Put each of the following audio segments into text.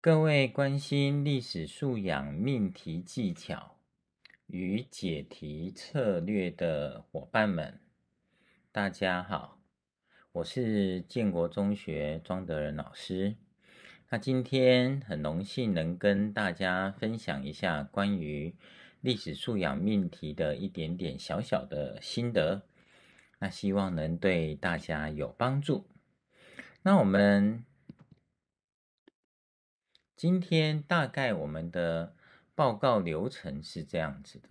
各位关心历史素养命题技巧与解题策略的伙伴们，大家好，我是建国中学庄德仁老师。那今天很荣幸能跟大家分享一下关于历史素养命题的一点点小小的心得，那希望能对大家有帮助。那我们。今天大概我们的报告流程是这样子的，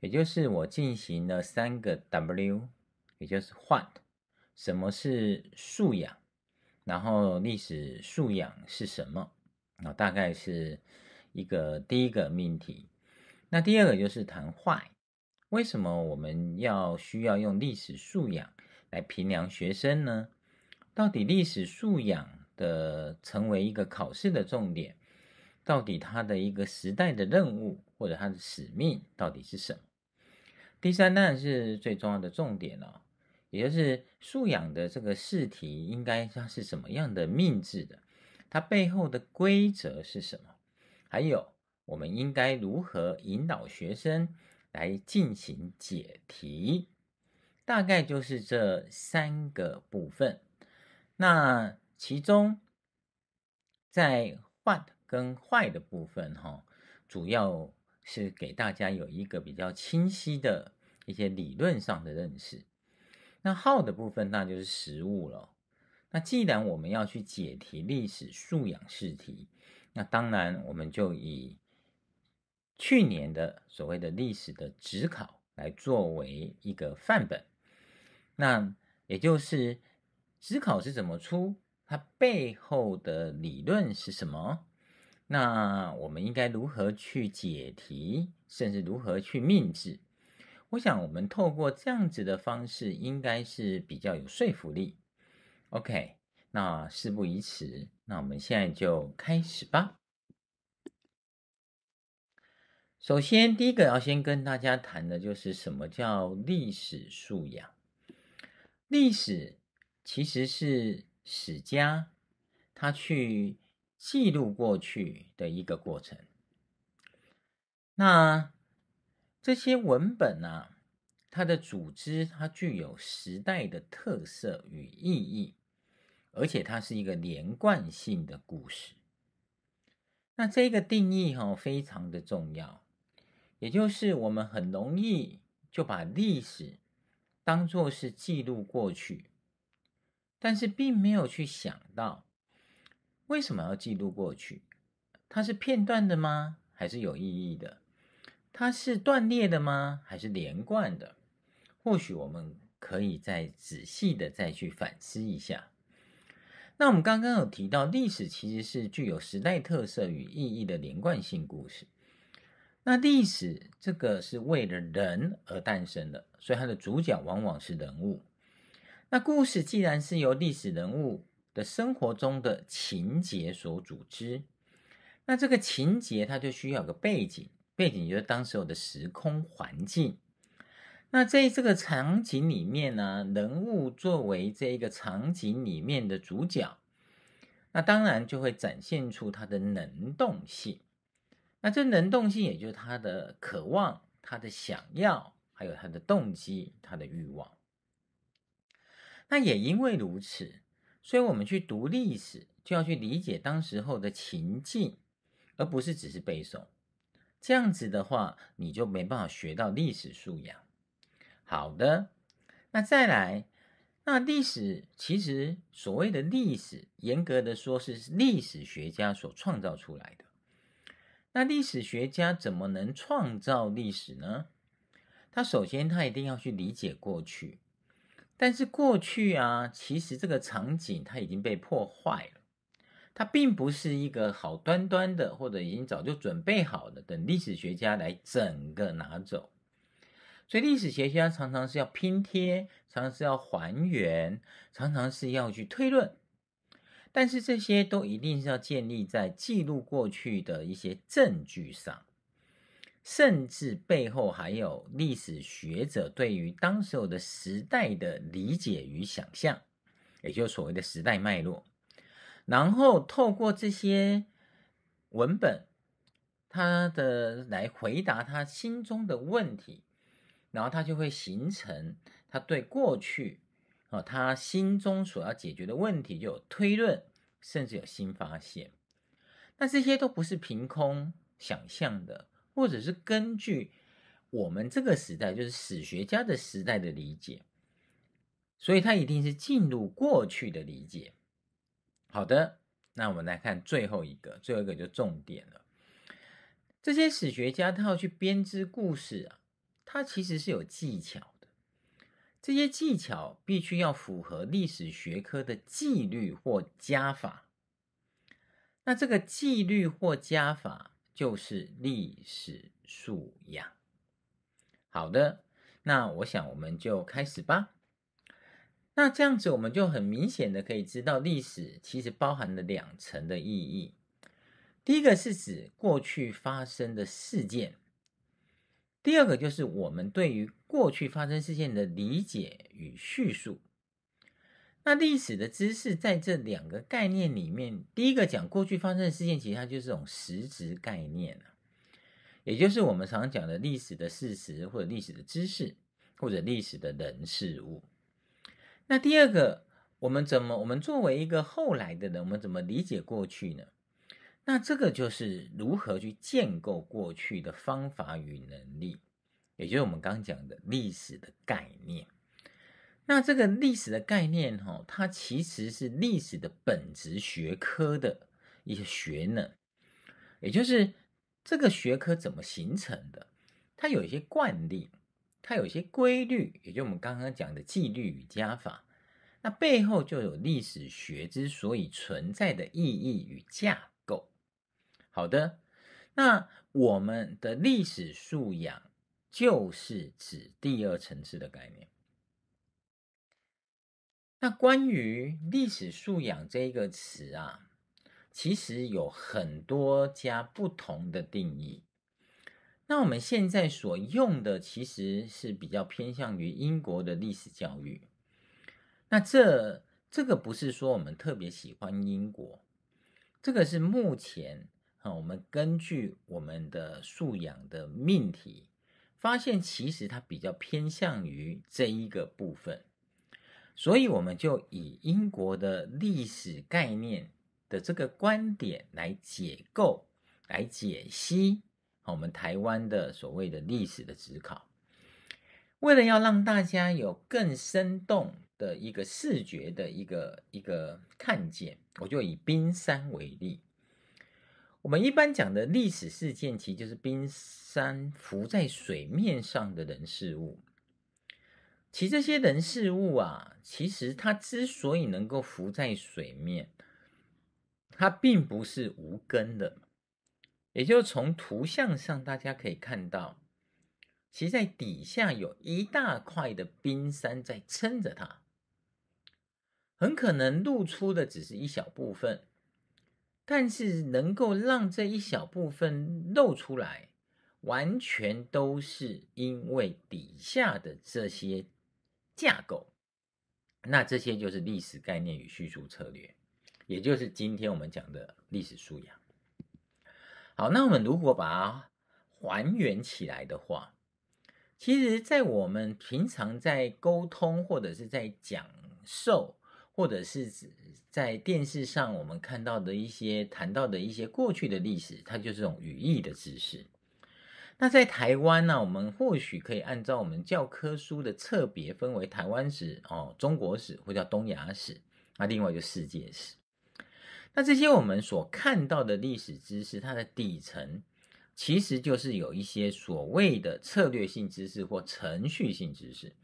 也就是我进行了三个 W，也就是换，什么是素养，然后历史素养是什么啊？大概是一个第一个命题，那第二个就是谈话，为什么我们要需要用历史素养来评量学生呢？到底历史素养？的成为一个考试的重点，到底它的一个时代的任务或者它的使命到底是什么？第三当然是最重要的重点了，也就是素养的这个试题应该它是什么样的命制的，它背后的规则是什么？还有我们应该如何引导学生来进行解题？大概就是这三个部分。那。其中，在 “what” 跟“坏”的部分，哈，主要是给大家有一个比较清晰的一些理论上的认识。那 “how” 的部分，那就是实物了。那既然我们要去解题历史素养试题，那当然我们就以去年的所谓的历史的纸考来作为一个范本。那也就是纸考是怎么出？它背后的理论是什么？那我们应该如何去解题，甚至如何去命制？我想，我们透过这样子的方式，应该是比较有说服力。OK，那事不宜迟，那我们现在就开始吧。首先，第一个要先跟大家谈的就是什么叫历史素养。历史其实是。史家他去记录过去的一个过程，那这些文本呢？它的组织它具有时代的特色与意义，而且它是一个连贯性的故事。那这个定义哈非常的重要，也就是我们很容易就把历史当做是记录过去。但是并没有去想到，为什么要记录过去？它是片段的吗？还是有意义的？它是断裂的吗？还是连贯的？或许我们可以再仔细的再去反思一下。那我们刚刚有提到，历史其实是具有时代特色与意义的连贯性故事。那历史这个是为了人而诞生的，所以它的主角往往是人物。那故事既然是由历史人物的生活中的情节所组织，那这个情节它就需要个背景，背景就是当时候的时空环境。那在这个场景里面呢，人物作为这一个场景里面的主角，那当然就会展现出他的能动性。那这能动性也就是他的渴望、他的想要，还有他的动机、他的欲望。那也因为如此，所以我们去读历史，就要去理解当时候的情境，而不是只是背诵。这样子的话，你就没办法学到历史素养。好的，那再来，那历史其实所谓的历史，严格的说是历史学家所创造出来的。那历史学家怎么能创造历史呢？他首先他一定要去理解过去。但是过去啊，其实这个场景它已经被破坏了，它并不是一个好端端的，或者已经早就准备好的，等历史学家来整个拿走。所以历史学家常常是要拼贴，常常是要还原，常常是要去推论，但是这些都一定是要建立在记录过去的一些证据上。甚至背后还有历史学者对于当时候的时代的理解与想象，也就是所谓的时代脉络。然后透过这些文本，他的来回答他心中的问题，然后他就会形成他对过去，啊他心中所要解决的问题就有推论，甚至有新发现。那这些都不是凭空想象的。或者是根据我们这个时代，就是史学家的时代的理解，所以他一定是进入过去的理解。好的，那我们来看最后一个，最后一个就重点了。这些史学家他要去编织故事啊，他其实是有技巧的。这些技巧必须要符合历史学科的纪律或加法。那这个纪律或加法。就是历史素养。好的，那我想我们就开始吧。那这样子，我们就很明显的可以知道，历史其实包含了两层的意义。第一个是指过去发生的事件，第二个就是我们对于过去发生事件的理解与叙述。那历史的知识在这两个概念里面，第一个讲过去发生的事件，其实它就是种实质概念也就是我们常讲的历史的事实，或者历史的知识，或者历史的人事物。那第二个，我们怎么我们作为一个后来的人，我们怎么理解过去呢？那这个就是如何去建构过去的方法与能力，也就是我们刚讲的历史的概念。那这个历史的概念，哈，它其实是历史的本质学科的一些学呢，也就是这个学科怎么形成的，它有一些惯例，它有一些规律，也就我们刚刚讲的纪律与加法，那背后就有历史学之所以存在的意义与架构。好的，那我们的历史素养就是指第二层次的概念。那关于历史素养这一个词啊，其实有很多家不同的定义。那我们现在所用的其实是比较偏向于英国的历史教育。那这这个不是说我们特别喜欢英国，这个是目前啊，我们根据我们的素养的命题，发现其实它比较偏向于这一个部分。所以，我们就以英国的历史概念的这个观点来解构、来解析，我们台湾的所谓的历史的指考。为了要让大家有更生动的一个视觉的一个一个看见，我就以冰山为例。我们一般讲的历史事件，其实就是冰山浮在水面上的人事物。其这些人事物啊，其实它之所以能够浮在水面，它并不是无根的。也就从图像上大家可以看到，其在底下有一大块的冰山在撑着它，很可能露出的只是一小部分，但是能够让这一小部分露出来，完全都是因为底下的这些。架构，那这些就是历史概念与叙述策略，也就是今天我们讲的历史素养。好，那我们如果把它还原起来的话，其实，在我们平常在沟通或者是在讲授或者是在电视上我们看到的一些谈到的一些过去的历史，它就是这种语义的知识。那在台湾呢，我们或许可以按照我们教科书的侧别，分为台湾史、哦中国史，或叫东亚史。那另外就世界史。那这些我们所看到的历史知识，它的底层其实就是有一些所谓的策略性知识或程序性知识，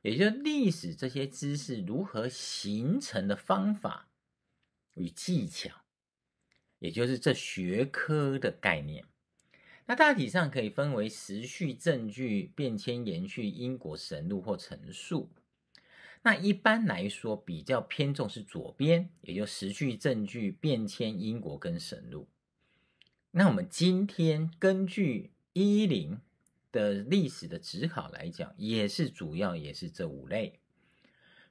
也就是历史这些知识如何形成的方法与技巧，也就是这学科的概念。那大体上可以分为时序证据、变迁延续、因果、神路或陈述。那一般来说比较偏重是左边，也就时序证据、变迁因果跟神路。那我们今天根据一零的历史的指考来讲，也是主要也是这五类。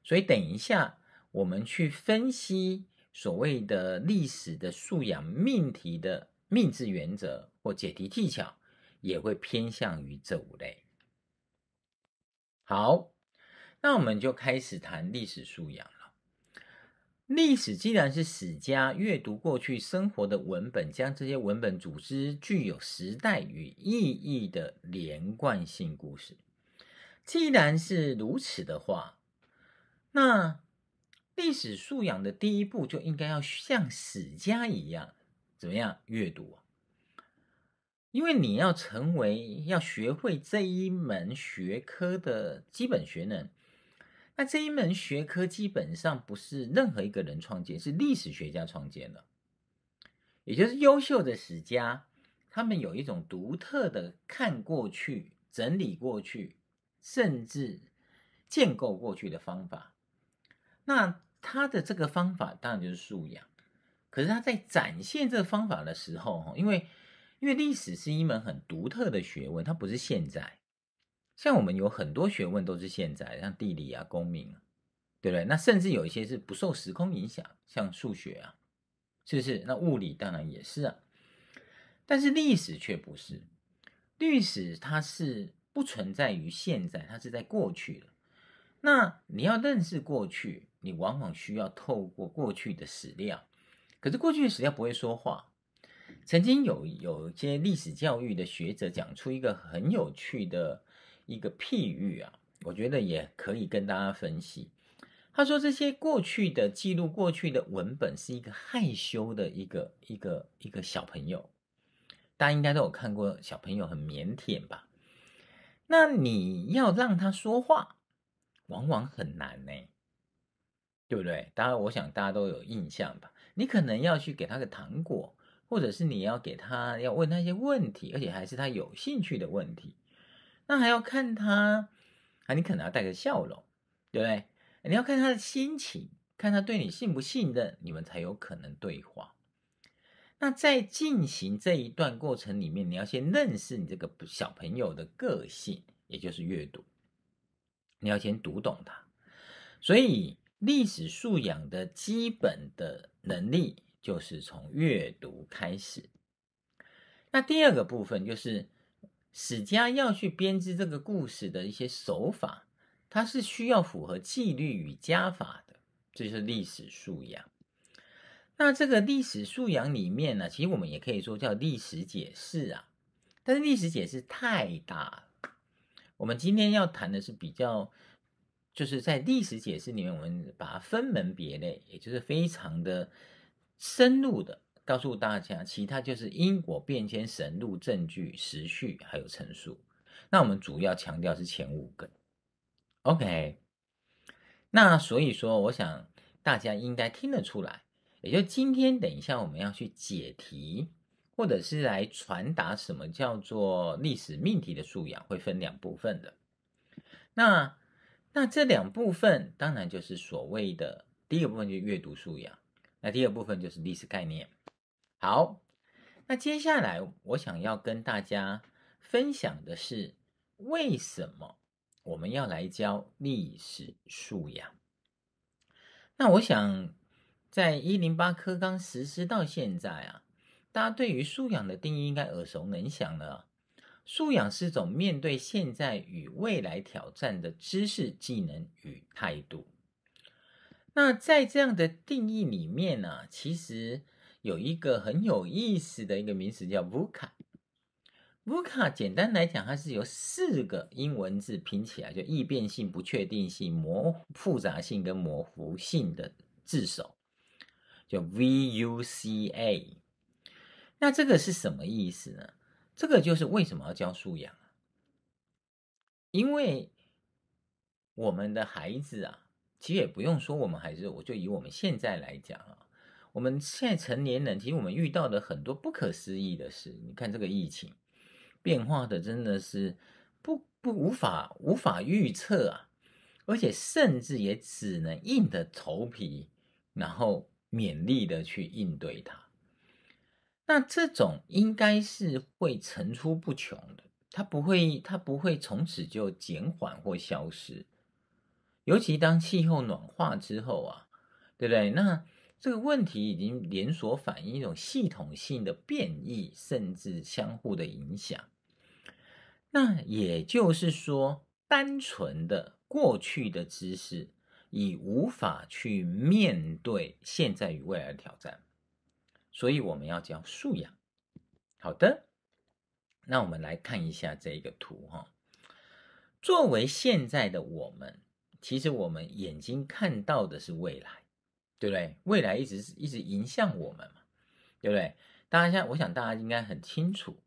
所以等一下我们去分析所谓的历史的素养命题的命制原则。解题技巧也会偏向于这五类。好，那我们就开始谈历史素养了。历史既然是史家阅读过去生活的文本，将这些文本组织具有时代与意义的连贯性故事。既然是如此的话，那历史素养的第一步就应该要像史家一样，怎么样阅读？因为你要成为、要学会这一门学科的基本学能，那这一门学科基本上不是任何一个人创建，是历史学家创建的，也就是优秀的史家，他们有一种独特的看过去、整理过去，甚至建构过去的方法。那他的这个方法当然就是素养，可是他在展现这个方法的时候，因为。因为历史是一门很独特的学问，它不是现在。像我们有很多学问都是现在，像地理啊、公民，对不对？那甚至有一些是不受时空影响，像数学啊，是不是？那物理当然也是啊。但是历史却不是，历史它是不存在于现在，它是在过去的。那你要认识过去，你往往需要透过过去的史料，可是过去的史料不会说话。曾经有有一些历史教育的学者讲出一个很有趣的一个譬喻啊，我觉得也可以跟大家分析。他说这些过去的记录、过去的文本是一个害羞的一个一个一个小朋友，大家应该都有看过小朋友很腼腆吧？那你要让他说话，往往很难呢，对不对？大家我想大家都有印象吧？你可能要去给他个糖果。或者是你要给他要问他一些问题，而且还是他有兴趣的问题，那还要看他啊，你可能要带着笑容，对不对？你要看他的心情，看他对你信不信任，你们才有可能对话。那在进行这一段过程里面，你要先认识你这个小朋友的个性，也就是阅读，你要先读懂他。所以历史素养的基本的能力。就是从阅读开始。那第二个部分就是史家要去编织这个故事的一些手法，它是需要符合纪律与家法的，这是历史素养。那这个历史素养里面呢，其实我们也可以说叫历史解释啊。但是历史解释太大了，我们今天要谈的是比较，就是在历史解释里面，我们把它分门别类，也就是非常的。深入的告诉大家，其他就是因果变迁、神路证据、时序，还有陈述。那我们主要强调是前五个。OK，那所以说，我想大家应该听得出来，也就今天等一下我们要去解题，或者是来传达什么叫做历史命题的素养，会分两部分的。那那这两部分，当然就是所谓的第一个部分，就阅读素养。那第二部分就是历史概念。好，那接下来我想要跟大家分享的是，为什么我们要来教历史素养？那我想，在一零八课纲实施到现在啊，大家对于素养的定义应该耳熟能详了。素养是一种面对现在与未来挑战的知识、技能与态度。那在这样的定义里面呢，其实有一个很有意思的一个名词叫 VUCA。VUCA 简单来讲，它是由四个英文字拼起来，就易变性、不确定性、模复杂性跟模糊性的字首，叫 VUCA。那这个是什么意思呢？这个就是为什么要教素养啊？因为我们的孩子啊。其实也不用说，我们还是，我就以我们现在来讲啊，我们现在成年人，其实我们遇到的很多不可思议的事，你看这个疫情变化的真的是不不无法无法预测啊，而且甚至也只能硬着头皮，然后勉力的去应对它。那这种应该是会层出不穷的，它不会它不会从此就减缓或消失。尤其当气候暖化之后啊，对不对？那这个问题已经连锁反应，一种系统性的变异，甚至相互的影响。那也就是说，单纯的过去的知识已无法去面对现在与未来的挑战。所以我们要教素养。好的，那我们来看一下这一个图哈。作为现在的我们。其实我们眼睛看到的是未来，对不对？未来一直是一直影响我们嘛，对不对？大家现在，我想大家应该很清楚，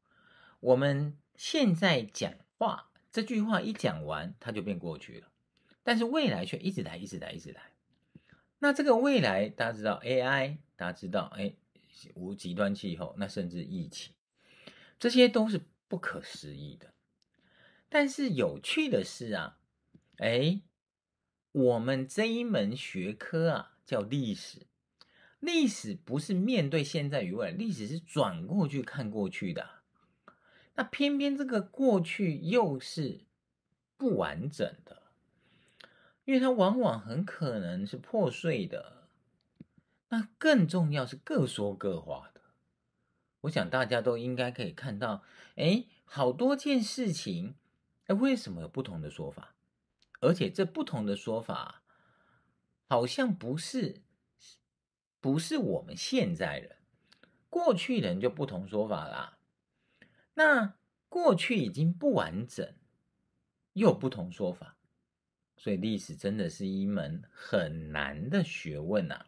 我们现在讲话，这句话一讲完，它就变过去了。但是未来却一直来，一直来，一直来。那这个未来，大家知道 AI，大家知道，哎，无极端气候，那甚至疫情，这些都是不可思议的。但是有趣的是啊，哎。我们这一门学科啊，叫历史。历史不是面对现在与未来，历史是转过去看过去的。那偏偏这个过去又是不完整的，因为它往往很可能是破碎的。那更重要是各说各话的。我想大家都应该可以看到，哎，好多件事情，哎，为什么有不同的说法？而且这不同的说法，好像不是不是我们现在人，过去人就不同说法啦。那过去已经不完整，又不同说法，所以历史真的是一门很难的学问呐。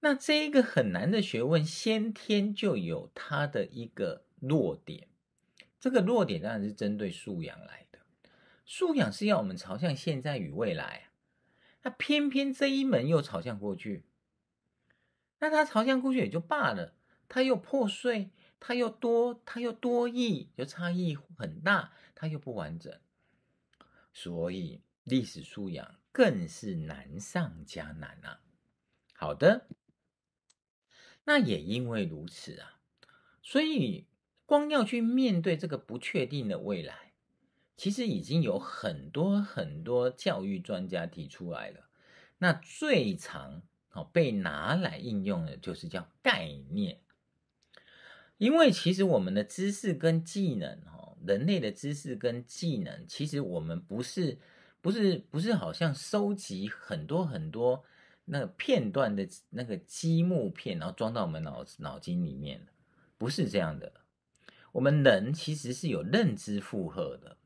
那这一个很难的学问，先天就有它的一个弱点。这个弱点当然是针对素养来。素养是要我们朝向现在与未来，那偏偏这一门又朝向过去，那他朝向过去也就罢了，他又破碎，他又多，他又多义，就差异很大，他又不完整，所以历史素养更是难上加难啊！好的，那也因为如此啊，所以光要去面对这个不确定的未来。其实已经有很多很多教育专家提出来了。那最常哦被拿来应用的就是叫概念，因为其实我们的知识跟技能，哦，人类的知识跟技能，其实我们不是不是不是好像收集很多很多那个片段的那个积木片，然后装到我们脑子脑筋里面不是这样的。我们人其实是有认知负荷的。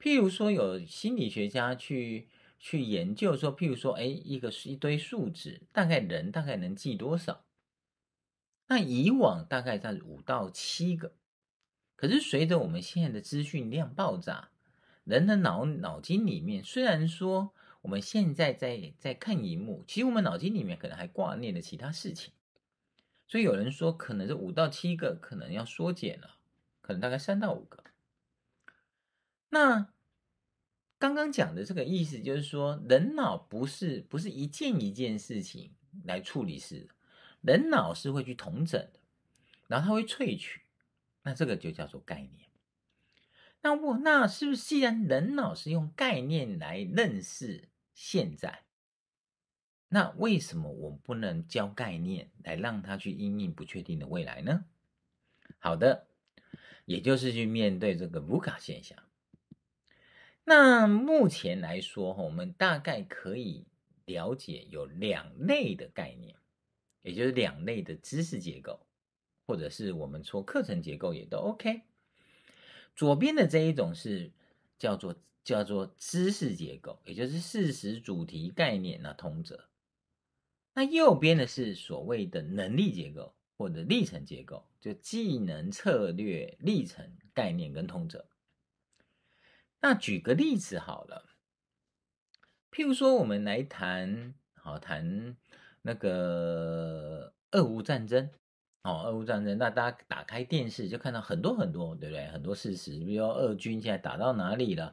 譬如说，有心理学家去去研究说，譬如说，哎，一个一堆数字，大概人大概能记多少？那以往大概在五到七个，可是随着我们现在的资讯量爆炸，人的脑脑筋里面，虽然说我们现在在在看荧幕，其实我们脑筋里面可能还挂念着其他事情，所以有人说，可能是五到七个，可能要缩减了，可能大概三到五个。那刚刚讲的这个意思，就是说，人脑不是不是一件一件事情来处理事，人脑是会去同整的，然后它会萃取，那这个就叫做概念。那我那是不是既然人脑是用概念来认识现在，那为什么我们不能教概念来让他去应用不确定的未来呢？好的，也就是去面对这个卢卡现象。那目前来说，我们大概可以了解有两类的概念，也就是两类的知识结构，或者是我们说课程结构也都 OK。左边的这一种是叫做叫做知识结构，也就是事实、主题、概念那通则。那右边的是所谓的能力结构或者历程结构，就技能、策略、历程概念跟通则。那举个例子好了，譬如说我们来谈，好谈那个俄乌战争，哦，俄乌战争，那大家打开电视就看到很多很多，对不对？很多事实，比如说俄军现在打到哪里了？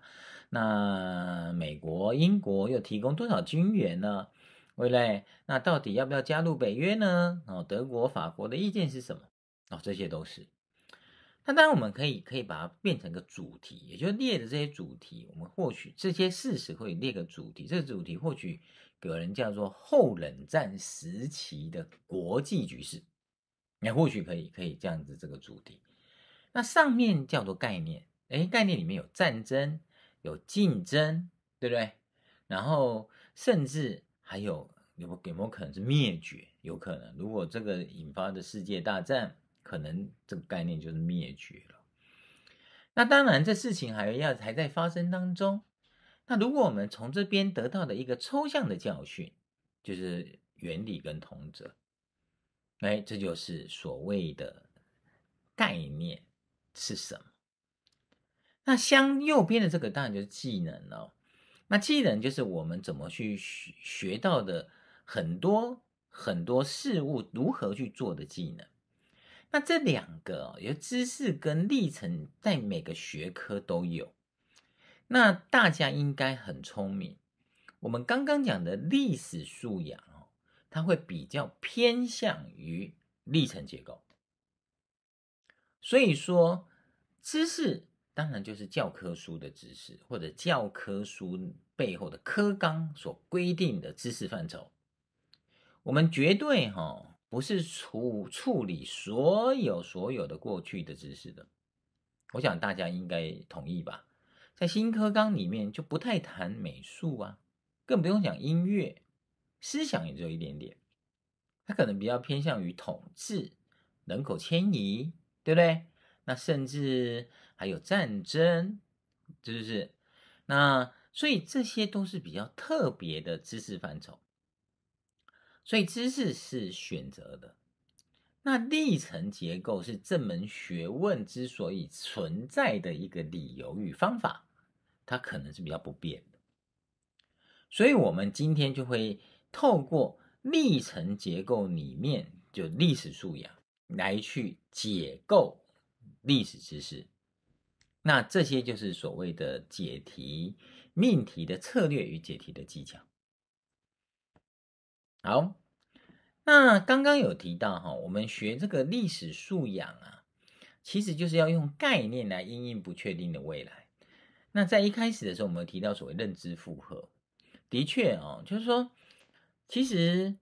那美国、英国又提供多少军援呢？未来那到底要不要加入北约呢？哦，德国、法国的意见是什么？哦，这些都是。那当然，我们可以可以把它变成个主题，也就列的这些主题，我们或许这些事实可以列个主题，这个主题或许有人叫做“后冷战时期的国际局势”，你或许可以可以这样子这个主题。那上面叫做概念，哎，概念里面有战争，有竞争，对不对？然后甚至还有有有没有可能是灭绝？有可能，如果这个引发的世界大战。可能这个概念就是灭绝了。那当然，这事情还要还在发生当中。那如果我们从这边得到的一个抽象的教训，就是原理跟同者，哎，这就是所谓的概念是什么？那相右边的这个当然就是技能了。那技能就是我们怎么去学学到的很多很多事物如何去做的技能。那这两个有知识跟历程，在每个学科都有。那大家应该很聪明，我们刚刚讲的历史素养哦，它会比较偏向于历程结构。所以说，知识当然就是教科书的知识，或者教科书背后的科纲所规定的知识范畴。我们绝对哈。不是处处理所有所有的过去的知识的，我想大家应该同意吧。在新课纲里面就不太谈美术啊，更不用讲音乐，思想也就一点点。他可能比较偏向于统治、人口迁移，对不对？那甚至还有战争是不是？那所以这些都是比较特别的知识范畴。所以知识是选择的，那历程结构是这门学问之所以存在的一个理由与方法，它可能是比较不变的。所以，我们今天就会透过历程结构里面就历史素养来去解构历史知识，那这些就是所谓的解题命题的策略与解题的技巧。好，那刚刚有提到哈，我们学这个历史素养啊，其实就是要用概念来应对不确定的未来。那在一开始的时候，我们提到所谓认知负荷，的确哦，就是说，其实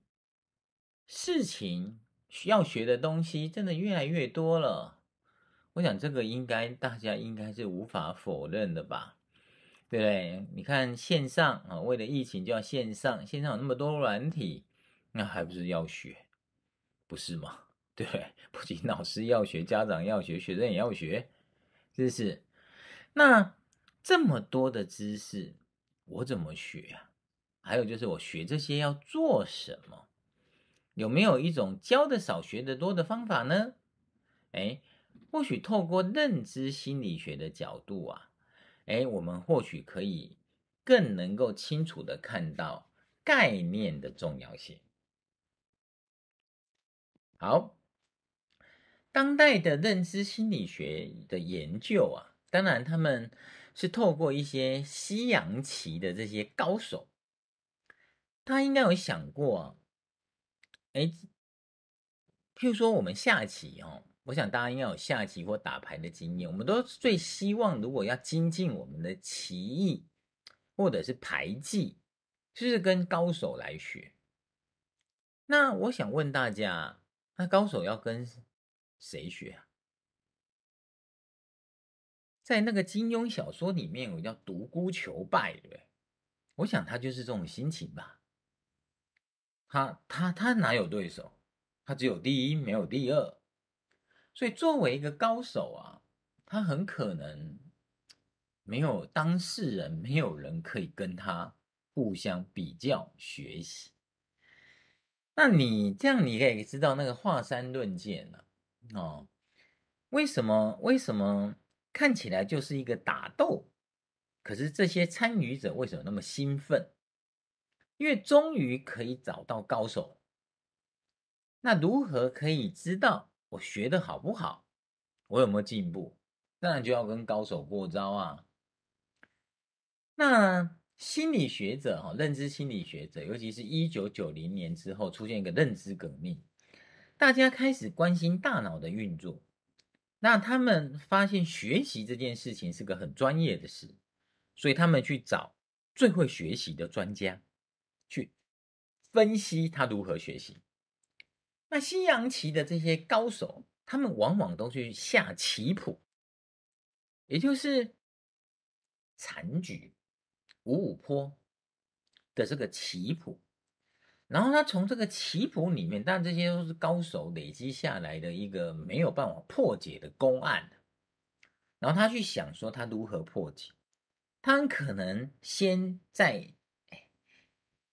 事情要学的东西真的越来越多了。我想这个应该大家应该是无法否认的吧？对不对？你看线上啊，为了疫情就要线上，线上有那么多软体。那还不是要学，不是吗？对，不仅老师要学，家长要学，学生也要学，是不是？那这么多的知识，我怎么学啊？还有就是我学这些要做什么？有没有一种教的少、学的多的方法呢？哎，或许透过认知心理学的角度啊，哎，我们或许可以更能够清楚的看到概念的重要性。好，当代的认知心理学的研究啊，当然他们是透过一些西洋棋的这些高手，他应该有想过，哎，譬如说我们下棋哦，我想大家应该有下棋或打牌的经验，我们都最希望，如果要精进我们的棋艺或者是牌技，就是跟高手来学。那我想问大家。那高手要跟谁学啊？在那个金庸小说里面，有叫独孤求败，对不对？我想他就是这种心情吧。他他他哪有对手？他只有第一，没有第二。所以作为一个高手啊，他很可能没有当事人，没有人可以跟他互相比较学习。那你这样，你可以知道那个华山论剑了，哦，为什么？为什么看起来就是一个打斗，可是这些参与者为什么那么兴奋？因为终于可以找到高手。那如何可以知道我学的好不好，我有没有进步？当然就要跟高手过招啊。那心理学者哈，认知心理学者，尤其是一九九零年之后出现一个认知革命，大家开始关心大脑的运作。那他们发现学习这件事情是个很专业的事，所以他们去找最会学习的专家去分析他如何学习。那西洋棋的这些高手，他们往往都去下棋谱，也就是残局。五五坡的这个棋谱，然后他从这个棋谱里面，但这些都是高手累积下来的一个没有办法破解的公案然后他去想说他如何破解，他很可能先在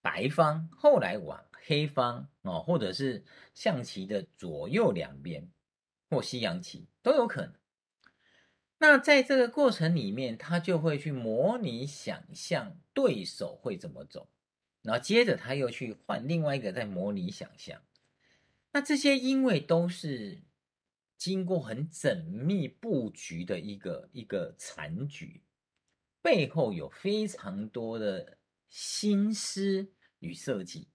白方，后来往黑方啊，或者是象棋的左右两边，或西洋棋都有可能。那在这个过程里面，他就会去模拟想象对手会怎么走，然后接着他又去换另外一个在模拟想象。那这些因为都是经过很缜密布局的一个一个残局，背后有非常多的心思与设计。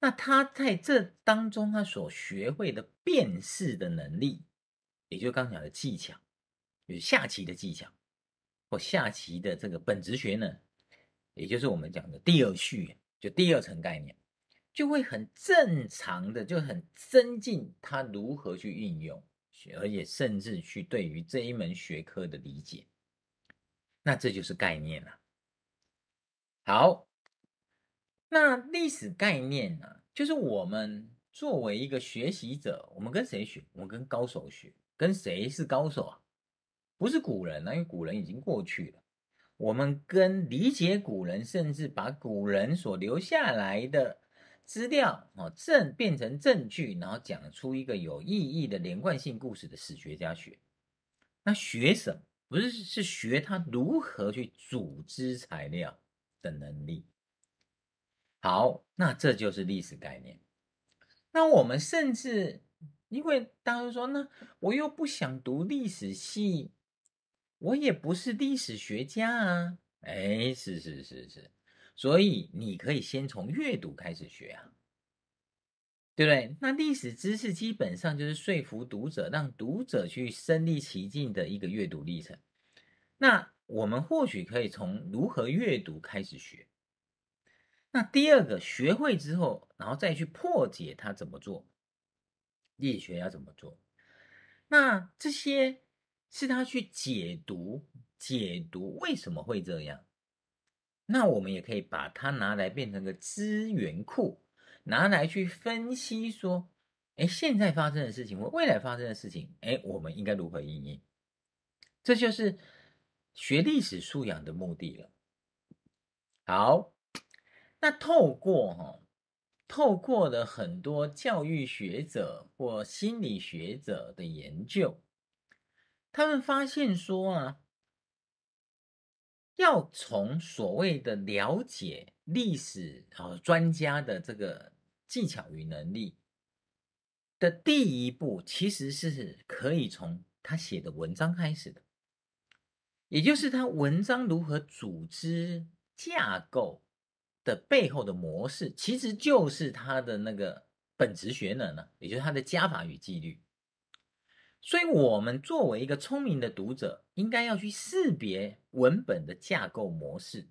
那他在这当中，他所学会的辨识的能力，也就刚讲的技巧。与下棋的技巧，或下棋的这个本质学呢，也就是我们讲的第二序，就第二层概念，就会很正常的就很增进他如何去运用，而且甚至去对于这一门学科的理解。那这就是概念了。好，那历史概念呢，就是我们作为一个学习者，我们跟谁学？我们跟高手学，跟谁是高手啊？不是古人那因为古人已经过去了。我们跟理解古人，甚至把古人所留下来的资料哦证变成证据，然后讲出一个有意义的连贯性故事的史学家学，那学什么？不是是学他如何去组织材料的能力。好，那这就是历史概念。那我们甚至因为大家说，那我又不想读历史系。我也不是历史学家啊，哎，是是是是，所以你可以先从阅读开始学啊，对不对？那历史知识基本上就是说服读者，让读者去身临其境的一个阅读历程。那我们或许可以从如何阅读开始学。那第二个，学会之后，然后再去破解它怎么做，历史学要怎么做。那这些。是他去解读解读为什么会这样，那我们也可以把它拿来变成个资源库，拿来去分析说，哎，现在发生的事情或未来发生的事情，哎，我们应该如何应应？这就是学历史素养的目的了。好，那透过哈，透过了很多教育学者或心理学者的研究。他们发现说啊，要从所谓的了解历史啊专家的这个技巧与能力的第一步，其实是可以从他写的文章开始的，也就是他文章如何组织架构的背后的模式，其实就是他的那个本职学能呢，也就是他的加法与纪律。所以，我们作为一个聪明的读者，应该要去识别文本的架构模式，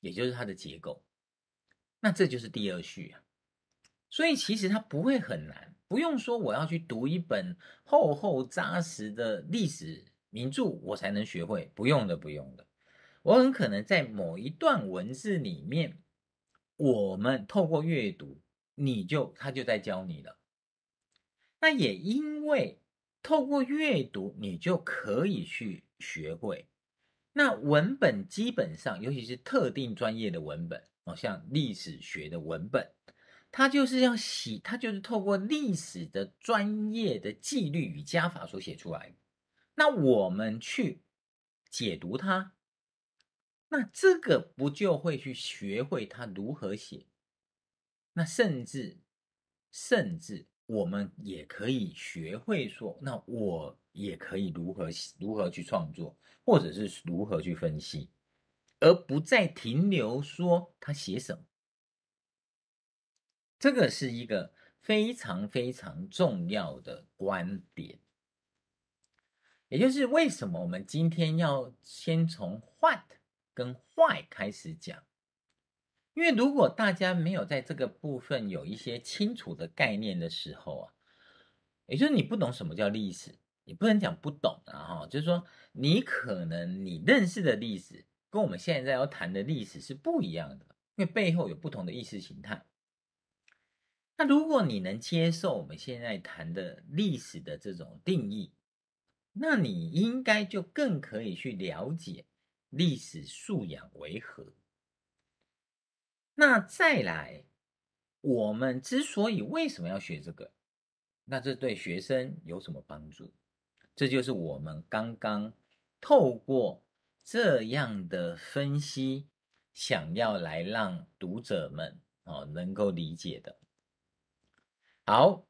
也就是它的结构。那这就是第二序啊。所以，其实它不会很难，不用说我要去读一本厚厚扎实的历史名著，我才能学会。不用的，不用的，我很可能在某一段文字里面，我们透过阅读，你就他就在教你了。那也因。会透过阅读，你就可以去学会。那文本基本上，尤其是特定专业的文本，哦，像历史学的文本，它就是要写，它就是透过历史的专业的纪律与加法所写出来。那我们去解读它，那这个不就会去学会它如何写？那甚至，甚至。我们也可以学会说，那我也可以如何如何去创作，或者是如何去分析，而不再停留说他写什么。这个是一个非常非常重要的观点，也就是为什么我们今天要先从 What 跟 Why 开始讲。因为如果大家没有在这个部分有一些清楚的概念的时候啊，也就是你不懂什么叫历史，你不能讲不懂啊哈，就是说你可能你认识的历史跟我们现在要谈的历史是不一样的，因为背后有不同的意识形态。那如果你能接受我们现在谈的历史的这种定义，那你应该就更可以去了解历史素养为何。那再来，我们之所以为什么要学这个，那这对学生有什么帮助？这就是我们刚刚透过这样的分析，想要来让读者们哦能够理解的。好，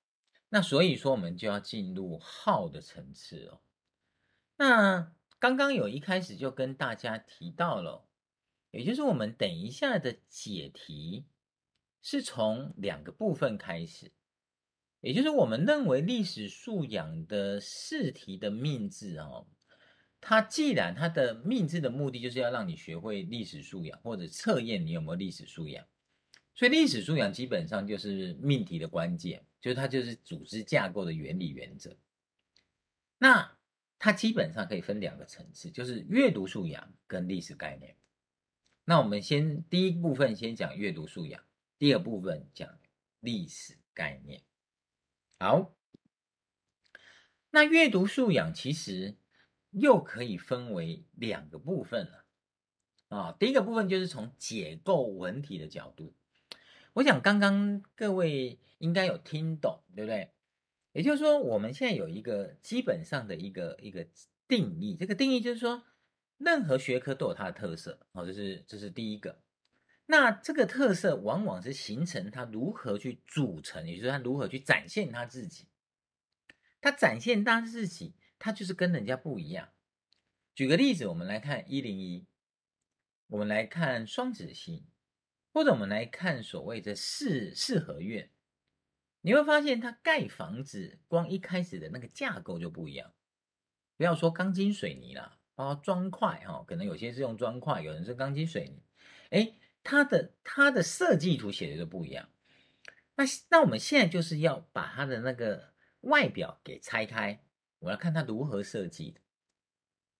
那所以说我们就要进入号的层次哦。那刚刚有一开始就跟大家提到了。也就是我们等一下的解题是从两个部分开始，也就是我们认为历史素养的试题的命制哦，它既然它的命制的目的就是要让你学会历史素养或者测验你有没有历史素养，所以历史素养基本上就是命题的关键，就是它就是组织架构的原理原则。那它基本上可以分两个层次，就是阅读素养跟历史概念。那我们先第一部分先讲阅读素养，第二部分讲历史概念。好，那阅读素养其实又可以分为两个部分了。啊，第一个部分就是从解构文体的角度，我想刚刚各位应该有听懂，对不对？也就是说，我们现在有一个基本上的一个一个定义，这个定义就是说。任何学科都有它的特色，哦，这是这是第一个。那这个特色往往是形成它如何去组成，也就是它如何去展现它自己。它展现它自己，它就是跟人家不一样。举个例子，我们来看一零一，我们来看双子星，或者我们来看所谓的四四合院，你会发现它盖房子光一开始的那个架构就不一样，不要说钢筋水泥了。括砖块哈，可能有些是用砖块，有人是钢筋水泥，哎，它的它的设计图写的就不一样。那那我们现在就是要把它的那个外表给拆开，我要看它如何设计的。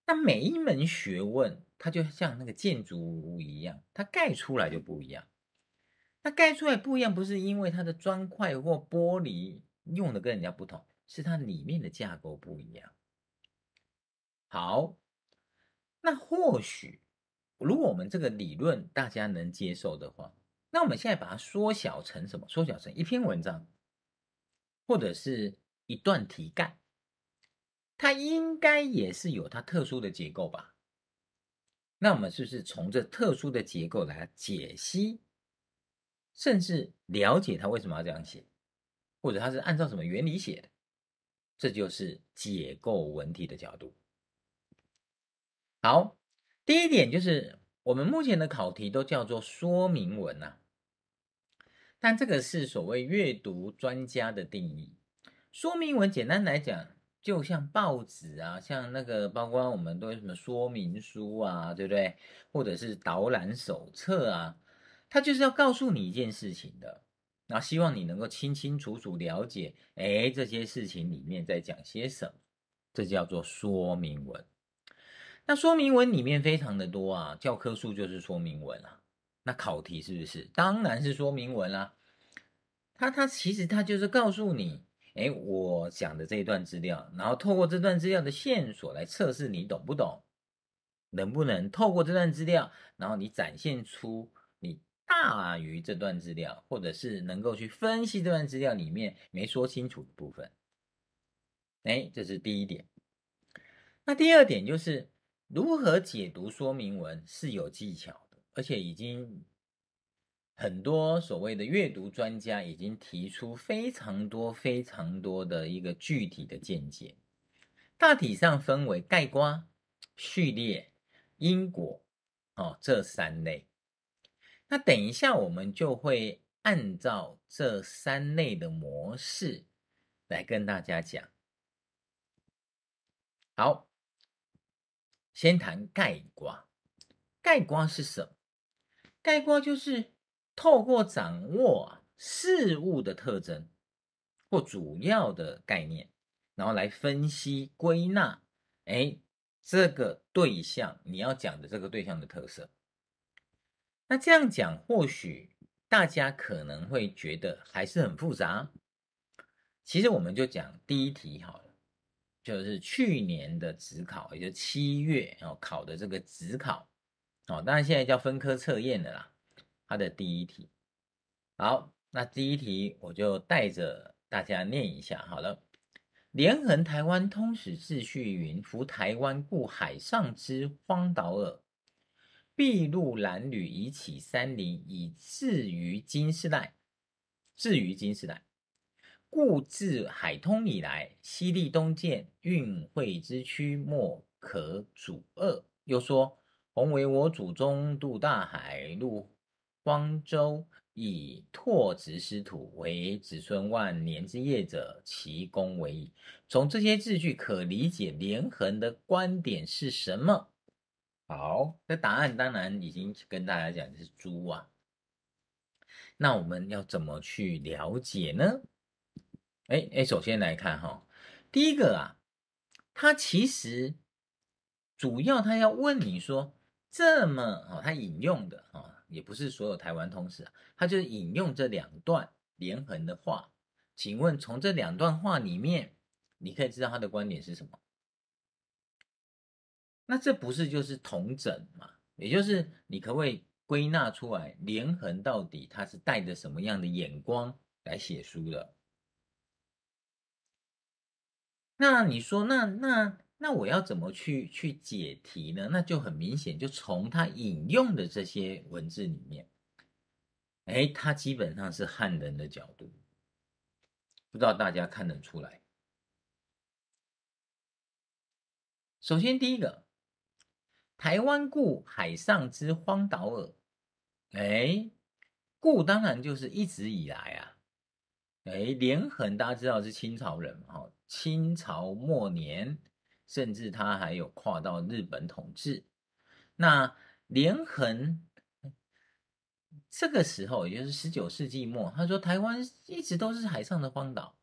那每一门学问，它就像那个建筑物一样，它盖出来就不一样。它盖出来不一样，不是因为它的砖块或玻璃用的跟人家不同，是它里面的架构不一样。好。那或许，如果我们这个理论大家能接受的话，那我们现在把它缩小成什么？缩小成一篇文章，或者是一段题干，它应该也是有它特殊的结构吧？那我们是不是从这特殊的结构来解析，甚至了解它为什么要这样写，或者它是按照什么原理写的？这就是解构文体的角度。好，第一点就是我们目前的考题都叫做说明文呐，但这个是所谓阅读专家的定义。说明文简单来讲，就像报纸啊，像那个包括我们都有什么说明书啊，对不对？或者是导览手册啊，它就是要告诉你一件事情的，那希望你能够清清楚楚了解，哎，这些事情里面在讲些什么，这叫做说明文。那说明文里面非常的多啊，教科书就是说明文啊。那考题是不是当然是说明文啦？它它其实它就是告诉你，哎，我讲的这一段资料，然后透过这段资料的线索来测试你懂不懂，能不能透过这段资料，然后你展现出你大于这段资料，或者是能够去分析这段资料里面没说清楚的部分。哎，这是第一点。那第二点就是。如何解读说明文是有技巧的，而且已经很多所谓的阅读专家已经提出非常多、非常多的一个具体的见解。大体上分为概括、序列、因果哦这三类。那等一下我们就会按照这三类的模式来跟大家讲。好。先谈概括，概括是什么？概括就是透过掌握事物的特征或主要的概念，然后来分析归纳。哎，这个对象你要讲的这个对象的特色。那这样讲，或许大家可能会觉得还是很复杂。其实我们就讲第一题好了。就是去年的职考，也就七月哦考的这个职考哦，当然现在叫分科测验的啦。它的第一题，好，那第一题我就带着大家念一下好了。连横《台湾通史》秩序云：“夫台湾固海上之荒岛耳，筚路蓝缕以启山林，以至于今时代，至于今时代。”故自海通以来，西历东建，运会之区莫可阻遏。又说：“宏为我祖宗渡大海，入光州，以拓殖师土为子孙万年之业者，其功为矣。”从这些字句可理解连横的观点是什么？好，那答案当然已经跟大家讲的是猪啊。那我们要怎么去了解呢？哎哎，首先来看哈，第一个啊，他其实主要他要问你说，这么啊，他引用的啊，也不是所有台湾通史啊，他就引用这两段连横的话，请问从这两段话里面，你可以知道他的观点是什么？那这不是就是同整嘛？也就是你可不可以归纳出来，连横到底他是带着什么样的眼光来写书的？那你说，那那那我要怎么去去解题呢？那就很明显，就从他引用的这些文字里面，哎，他基本上是汉人的角度，不知道大家看得出来。首先第一个，台湾故海上之荒岛耳，哎，故当然就是一直以来啊，哎，连横大家知道是清朝人哈。清朝末年，甚至他还有跨到日本统治。那连横这个时候，也就是十九世纪末，他说台湾一直都是海上的荒岛，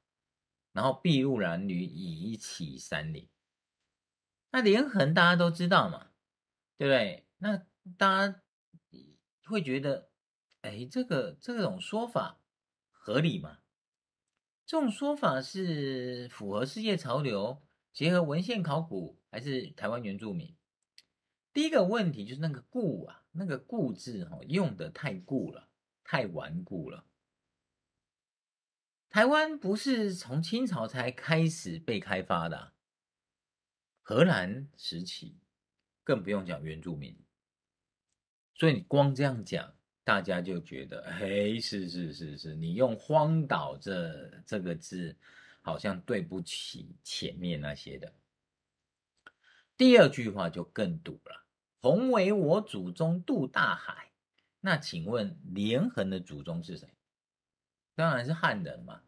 然后筚路蓝缕以起山林。那连横大家都知道嘛，对不对？那大家会觉得，哎，这个这种说法合理吗？这种说法是符合世界潮流，结合文献考古还是台湾原住民？第一个问题就是那个“固”啊，那个“固”字哈，用的太固了，太顽固了。台湾不是从清朝才开始被开发的，荷兰时期更不用讲原住民。所以你光这样讲。大家就觉得，哎，是是是是，你用“荒岛”这这个字，好像对不起前面那些的。第二句话就更堵了，“同为我祖宗渡大海”，那请问，连横的祖宗是谁？当然是汉人嘛，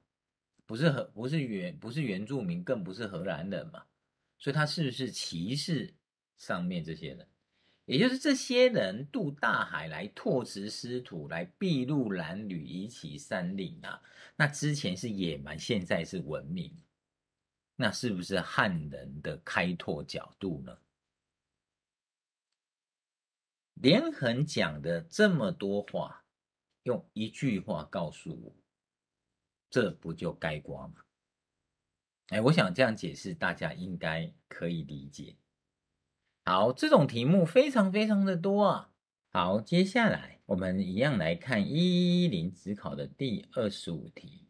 不是和不是原，不是原住民，更不是荷兰人嘛，所以他是不是歧视上面这些人？也就是这些人渡大海来拓殖师土，来筚路蓝缕以起山令啊。那之前是野蛮，现在是文明，那是不是汉人的开拓角度呢？连横讲的这么多话，用一句话告诉我，这不就盖棺吗？哎，我想这样解释，大家应该可以理解。好，这种题目非常非常的多啊。好，接下来我们一样来看一一零指考的第二十五题。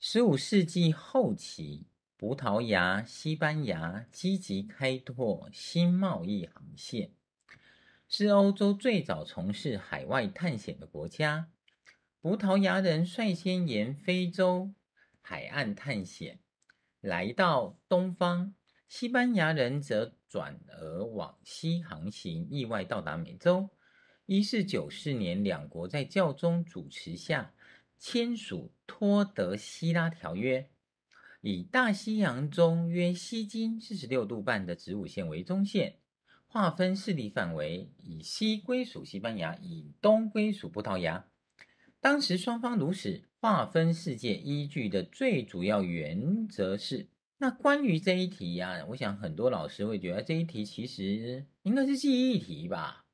十五世纪后期，葡萄牙、西班牙积极开拓新贸易航线，是欧洲最早从事海外探险的国家。葡萄牙人率先沿非洲海岸探险，来到东方；西班牙人则。转而往西航行，意外到达美洲。一四九四年，两国在教宗主持下签署《托德西拉条约》，以大西洋中约西经四十六度半的子午线为中线，划分势力范围，以西归属西班牙，以东归属葡萄牙。当时双方如此划分世界依据的最主要原则是。那关于这一题呀，我想很多老师会觉得这一题其实应该是记忆题吧，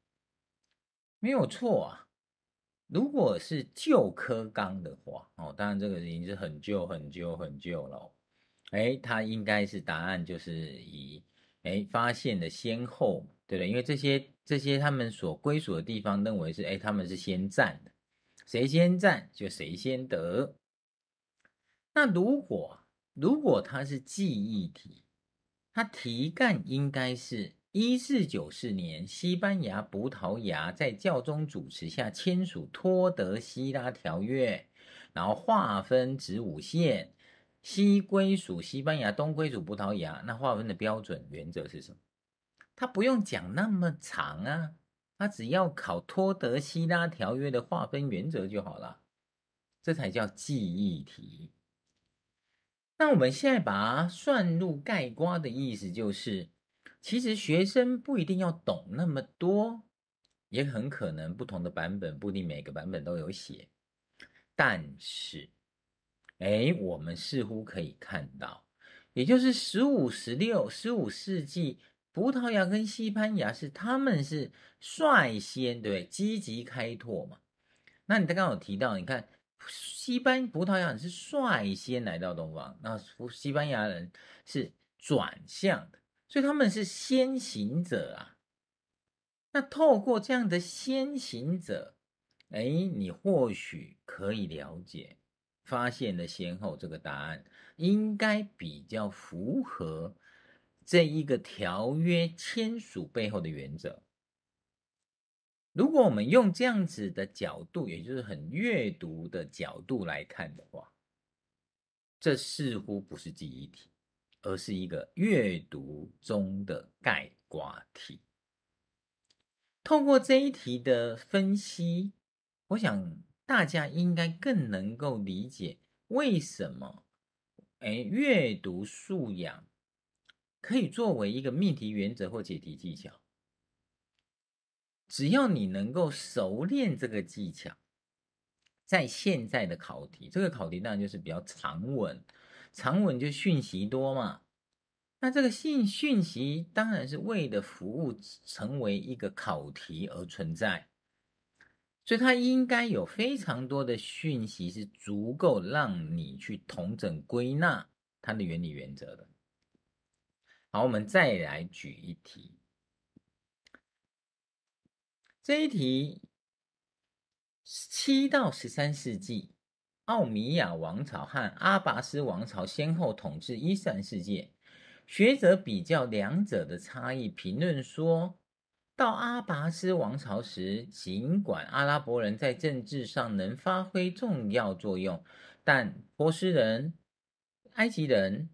没有错啊。如果是旧科纲的话，哦，当然这个已经是很旧、很旧、很旧了。哎，它应该是答案就是以哎发现的先后，对不对？因为这些这些他们所归属的地方认为是哎他们是先占的，谁先占就谁先得。那如果如果它是记忆题，它题干应该是一四九四年，西班牙、葡萄牙在教宗主持下签署《托德西拉条约》，然后划分子午线，西归属西班牙，东归属葡萄牙。那划分的标准原则是什么？它不用讲那么长啊，它只要考《托德西拉条约》的划分原则就好了，这才叫记忆题。那我们现在把它算入盖瓜的意思就是，其实学生不一定要懂那么多，也很可能不同的版本不一定每个版本都有写。但是，哎，我们似乎可以看到，也就是十五、十六、十五世纪，葡萄牙跟西班牙是他们是率先对积极开拓嘛？那你刚刚有提到，你看。西班葡萄牙人是率先来到东方，那西班牙人是转向的，所以他们是先行者啊。那透过这样的先行者，哎，你或许可以了解发现的先后这个答案，应该比较符合这一个条约签署背后的原则。如果我们用这样子的角度，也就是很阅读的角度来看的话，这似乎不是记忆题，而是一个阅读中的盖瓜题。通过这一题的分析，我想大家应该更能够理解为什么，哎，阅读素养可以作为一个命题原则或解题技巧。只要你能够熟练这个技巧，在现在的考题，这个考题当然就是比较长文，长文就讯息多嘛。那这个信讯息当然是为的服务成为一个考题而存在，所以它应该有非常多的讯息是足够让你去统整归纳它的原理原则的。好，我们再来举一题。这一题，七到十三世纪，奥米亚王朝和阿拔斯王朝先后统治伊斯兰世界。学者比较两者的差异，评论说：到阿拔斯王朝时，尽管阿拉伯人在政治上能发挥重要作用，但波斯人、埃及人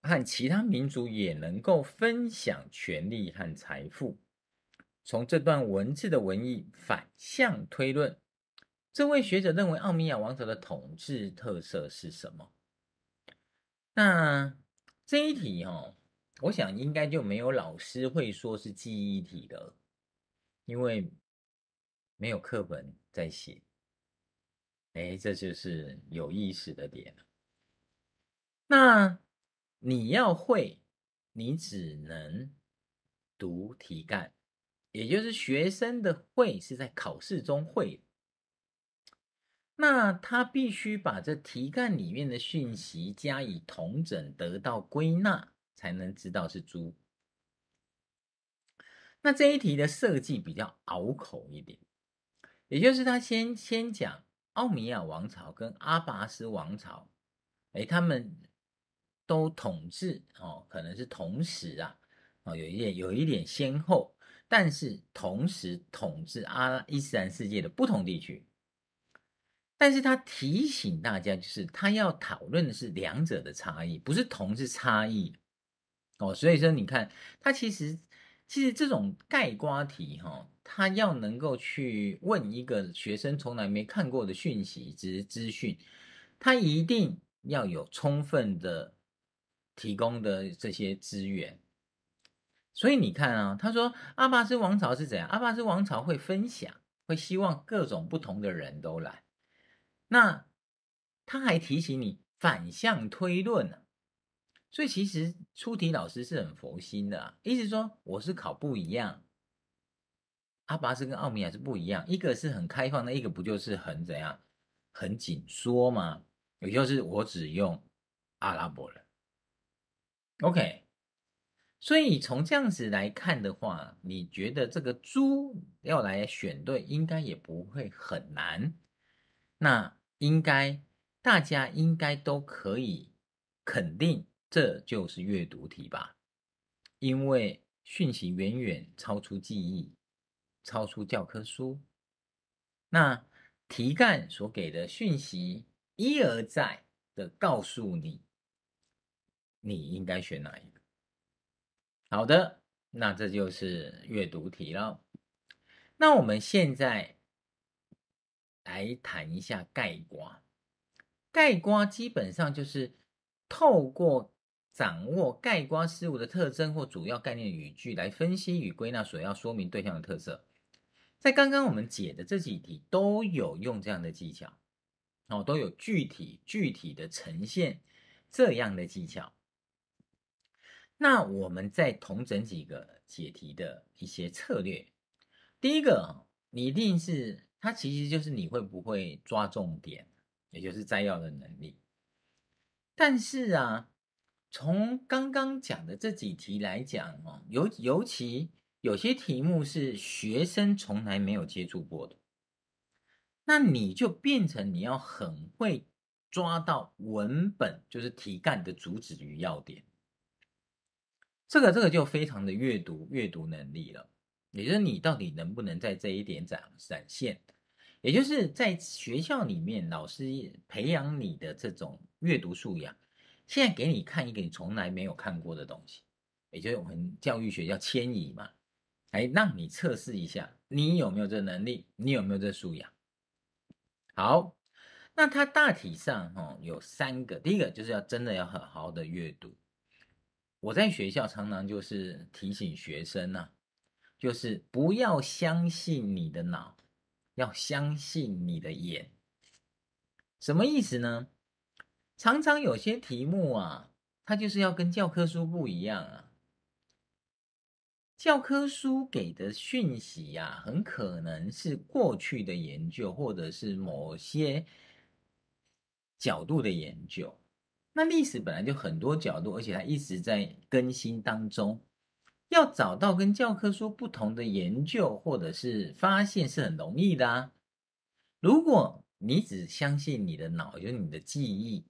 和其他民族也能够分享权力和财富。从这段文字的文意反向推论，这位学者认为奥米亚王朝的统治特色是什么？那这一题哦，我想应该就没有老师会说是记忆体的，因为没有课本在写。哎，这就是有意思的点。那你要会，你只能读题干。也就是学生的会是在考试中会，那他必须把这题干里面的讯息加以统整，得到归纳，才能知道是猪。那这一题的设计比较拗口一点，也就是他先先讲奥米尔王朝跟阿拔斯王朝，哎，他们都统治哦，可能是同时啊，哦，有一点有一点先后。但是同时统治阿拉伊斯兰世界的不同地区，但是他提醒大家，就是他要讨论的是两者的差异，不是同是差异哦。所以说，你看他其实其实这种盖瓜题哈，他要能够去问一个学生从来没看过的讯息之资讯，他一定要有充分的提供的这些资源。所以你看啊，他说阿巴斯王朝是怎样？阿巴斯王朝会分享，会希望各种不同的人都来。那他还提醒你反向推论呢。所以其实出题老师是很佛心的，意思说我是考不一样。阿巴斯跟奥米亚是不一样，一个是很开放，那一个不就是很怎样，很紧缩吗？也就是我只用阿拉伯人。OK。所以从这样子来看的话，你觉得这个猪要来选对，应该也不会很难。那应该大家应该都可以肯定，这就是阅读题吧？因为讯息远远超出记忆，超出教科书。那题干所给的讯息一而再的告诉你，你应该选哪一？好的，那这就是阅读题了。那我们现在来谈一下概括。概括基本上就是透过掌握概括事物的特征或主要概念语句，来分析与归纳所要说明对象的特色。在刚刚我们解的这几题都有用这样的技巧，哦，都有具体具体的呈现这样的技巧。那我们再同整几个解题的一些策略。第一个，你一定是它其实就是你会不会抓重点，也就是摘要的能力。但是啊，从刚刚讲的这几题来讲哦，尤尤其有些题目是学生从来没有接触过的，那你就变成你要很会抓到文本，就是题干的主旨与要点。这个这个就非常的阅读阅读能力了，也就是你到底能不能在这一点展展现，也就是在学校里面老师培养你的这种阅读素养，现在给你看一个你从来没有看过的东西，也就是我们教育学叫迁移嘛，哎，让你测试一下你有没有这能力，你有没有这素养。好，那它大体上哦有三个，第一个就是要真的要很，好好的阅读。我在学校常常就是提醒学生呢，就是不要相信你的脑，要相信你的眼。什么意思呢？常常有些题目啊，它就是要跟教科书不一样啊。教科书给的讯息呀，很可能是过去的研究，或者是某些角度的研究。那历史本来就很多角度，而且它一直在更新当中，要找到跟教科书不同的研究或者是发现是很容易的。啊。如果你只相信你的脑，就是你的记忆，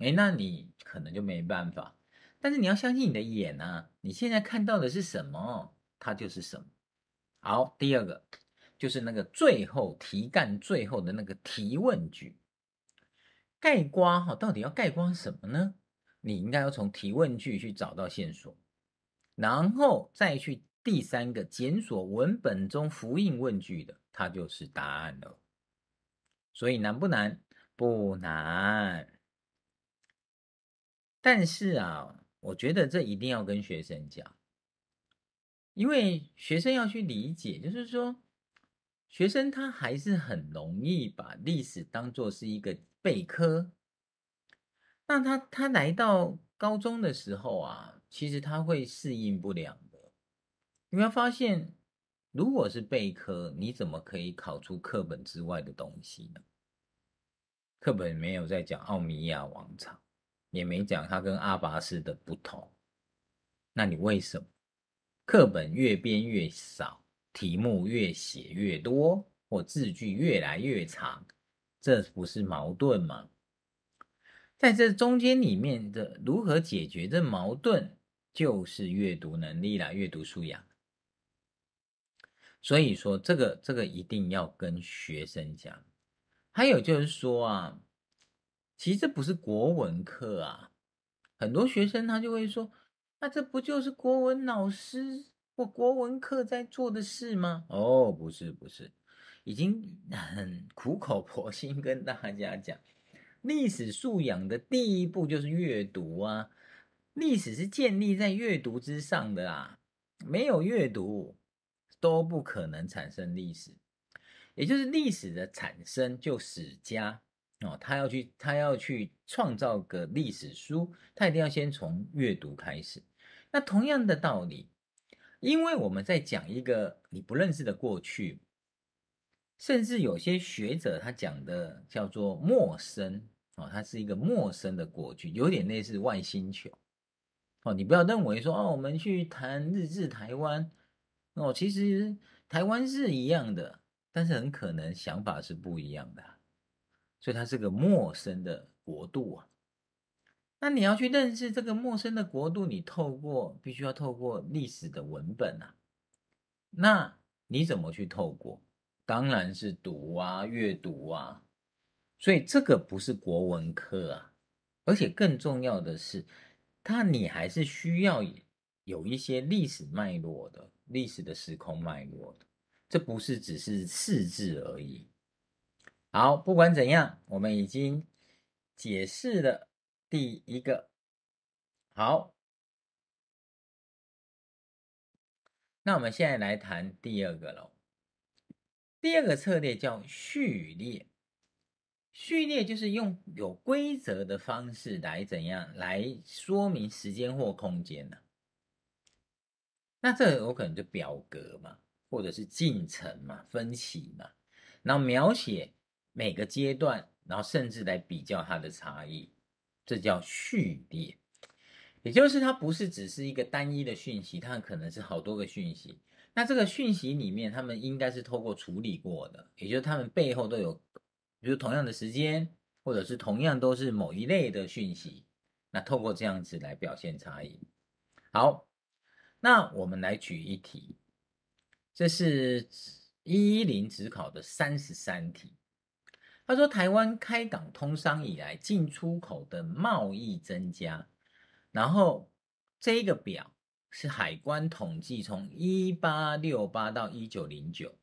哎，那你可能就没办法。但是你要相信你的眼呢，你现在看到的是什么，它就是什么。好，第二个就是那个最后题干最后的那个提问句。盖棺哈，到底要盖棺什么呢？你应该要从提问句去找到线索，然后再去第三个检索文本中复印问句的，它就是答案了。所以难不难？不难。但是啊，我觉得这一定要跟学生讲，因为学生要去理解，就是说，学生他还是很容易把历史当做是一个。贝科，那他他来到高中的时候啊，其实他会适应不良的。你会发现，如果是贝科，你怎么可以考出课本之外的东西呢？课本没有在讲奥米亚王朝，也没讲他跟阿拔斯的不同。那你为什么？课本越编越少，题目越写越多，或字句越来越长？这不是矛盾吗？在这中间里面的如何解决这矛盾，就是阅读能力啦，阅读素养。所以说，这个这个一定要跟学生讲。还有就是说啊，其实这不是国文课啊，很多学生他就会说，那这不就是国文老师或国文课在做的事吗？哦，不是，不是。已经很苦口婆心跟大家讲，历史素养的第一步就是阅读啊，历史是建立在阅读之上的啦，没有阅读都不可能产生历史，也就是历史的产生，就史家哦，他要去他要去创造个历史书，他一定要先从阅读开始。那同样的道理，因为我们在讲一个你不认识的过去。甚至有些学者他讲的叫做陌生哦，它是一个陌生的国去，有点类似外星球哦。你不要认为说哦，我们去谈日治台湾哦，其实台湾是一样的，但是很可能想法是不一样的，所以它是个陌生的国度啊。那你要去认识这个陌生的国度，你透过必须要透过历史的文本啊，那你怎么去透过？当然是读啊，阅读啊，所以这个不是国文科啊，而且更重要的是，它你还是需要有一些历史脉络的，历史的时空脉络的，这不是只是四字而已。好，不管怎样，我们已经解释了第一个，好，那我们现在来谈第二个喽。第二个策略叫序列，序列就是用有规则的方式来怎样来说明时间或空间呢？那这有可能就表格嘛，或者是进程嘛、分歧嘛，然后描写每个阶段，然后甚至来比较它的差异，这叫序列。也就是它不是只是一个单一的讯息，它可能是好多个讯息。那这个讯息里面，他们应该是透过处理过的，也就是他们背后都有，比如同样的时间，或者是同样都是某一类的讯息，那透过这样子来表现差异。好，那我们来举一题，这是一一零职考的三十三题。他说，台湾开港通商以来，进出口的贸易增加，然后这一个表。是海关统计从一八六八到一九零九，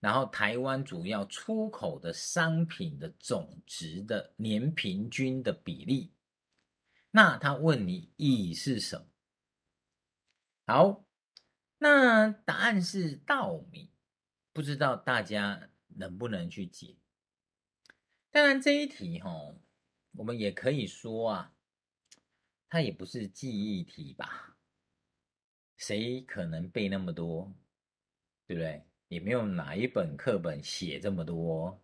然后台湾主要出口的商品的总值的年平均的比例。那他问你意是什么？好，那答案是稻米，不知道大家能不能去解。当然这一题哈，我们也可以说啊，它也不是记忆题吧。谁可能背那么多，对不对？也没有哪一本课本写这么多，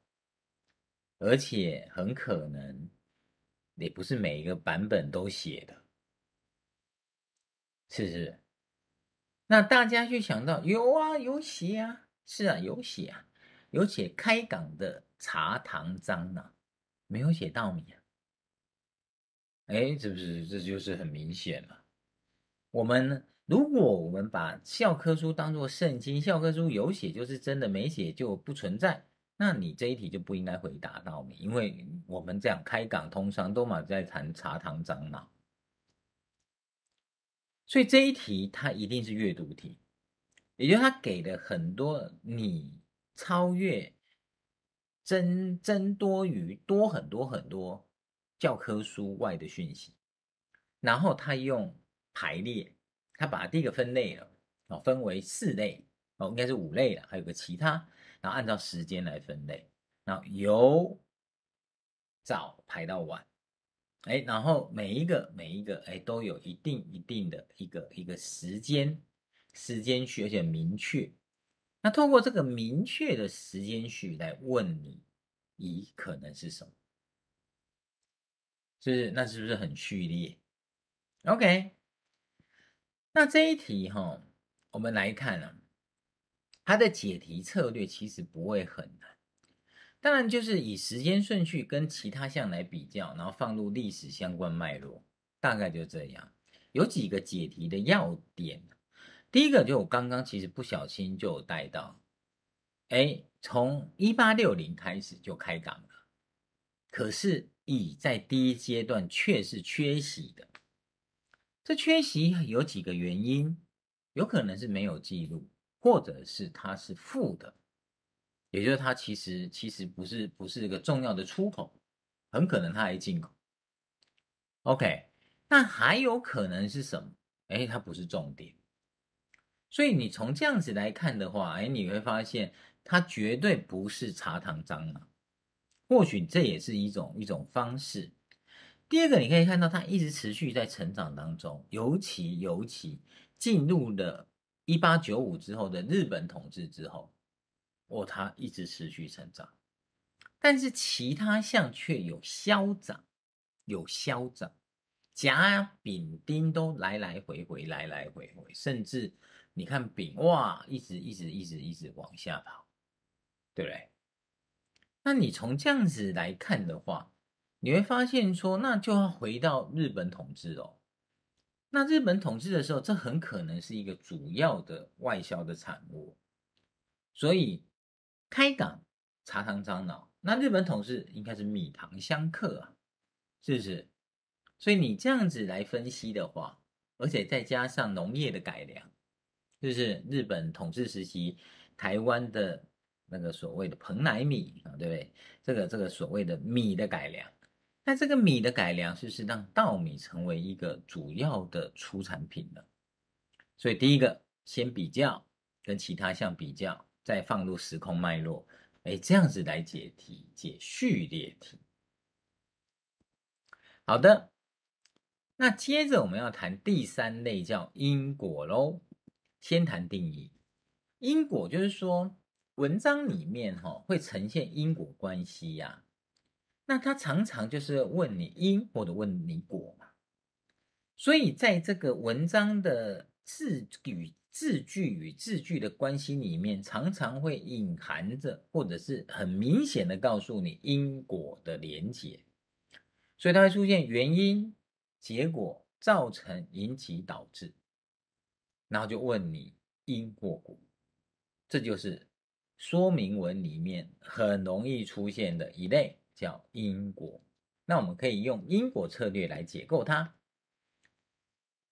而且很可能也不是每一个版本都写的，是不是？那大家就想到有啊，有写啊，是啊，有写啊，有写开港的茶糖章啊，没有写稻米啊，哎，是不是？这就是很明显了，我们。如果我们把教科书当作圣经，教科书有写就是真的，没写就不存在。那你这一题就不应该回答到，你，因为我们这样开港通常都马在谈茶堂长老，所以这一题它一定是阅读题，也就是它给的很多你超越增增多于多很多很多教科书外的讯息，然后他用排列。他把第一个分类了，哦，分为四类，哦，应该是五类了，还有个其他，然后按照时间来分类，然后由早排到晚，哎，然后每一个每一个，哎，都有一定一定的一个一个时间时间序，而且明确。那通过这个明确的时间序来问你乙可能是什么？是那是不是很序列？OK。那这一题哈，我们来看啊，它的解题策略其实不会很难，当然就是以时间顺序跟其他项来比较，然后放入历史相关脉络，大概就这样。有几个解题的要点，第一个就我刚刚其实不小心就带到，哎，从一八六零开始就开港了，可是乙在第一阶段却是缺席的。这缺席有几个原因，有可能是没有记录，或者是它是负的，也就是它其实其实不是不是一个重要的出口，很可能它还进口。OK，那还有可能是什么？哎，它不是重点。所以你从这样子来看的话，哎，你会发现它绝对不是茶糖蟑螂，或许这也是一种一种方式。第二个，你可以看到它一直持续在成长当中，尤其尤其进入了一八九五之后的日本统治之后，哦，它一直持续成长，但是其他项却有消长，有消长，甲、丙、丁都来来回回，来来回回，甚至你看丙哇，一直一直一直一直往下跑，对不对？那你从这样子来看的话。你会发现说，那就要回到日本统治哦。那日本统治的时候，这很可能是一个主要的外销的产物。所以开港、茶糖樟脑，那日本统治应该是米糖相克啊，是不是？所以你这样子来分析的话，而且再加上农业的改良，就是日本统治时期台湾的那个所谓的蓬莱米啊，对不对？这个这个所谓的米的改良。那这个米的改良，是不是让稻米成为一个主要的出产品呢？所以第一个，先比较跟其他项比较，再放入时空脉络，哎，这样子来解题解序列题。好的，那接着我们要谈第三类，叫因果喽。先谈定义，因果就是说文章里面哈会呈现因果关系呀。那他常常就是问你因，或者问你果嘛。所以在这个文章的字与字句与字句的关系里面，常常会隐含着，或者是很明显的告诉你因果的连结。所以它会出现原因、结果、造成、引起、导致，然后就问你因或果。这就是说明文里面很容易出现的一类。叫因果，那我们可以用因果策略来解构它。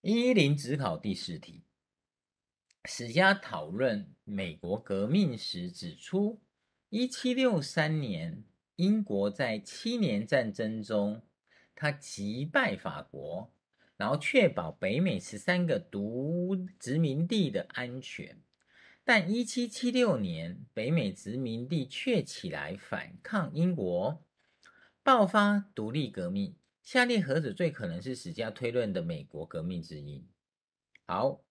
一零指考第四题，史家讨论美国革命时指出，一七六三年英国在七年战争中，他击败法国，然后确保北美十三个独殖民地的安全，但一七七六年北美殖民地却起来反抗英国。爆发独立革命，下列何者最可能是史家推论的美国革命之一？好，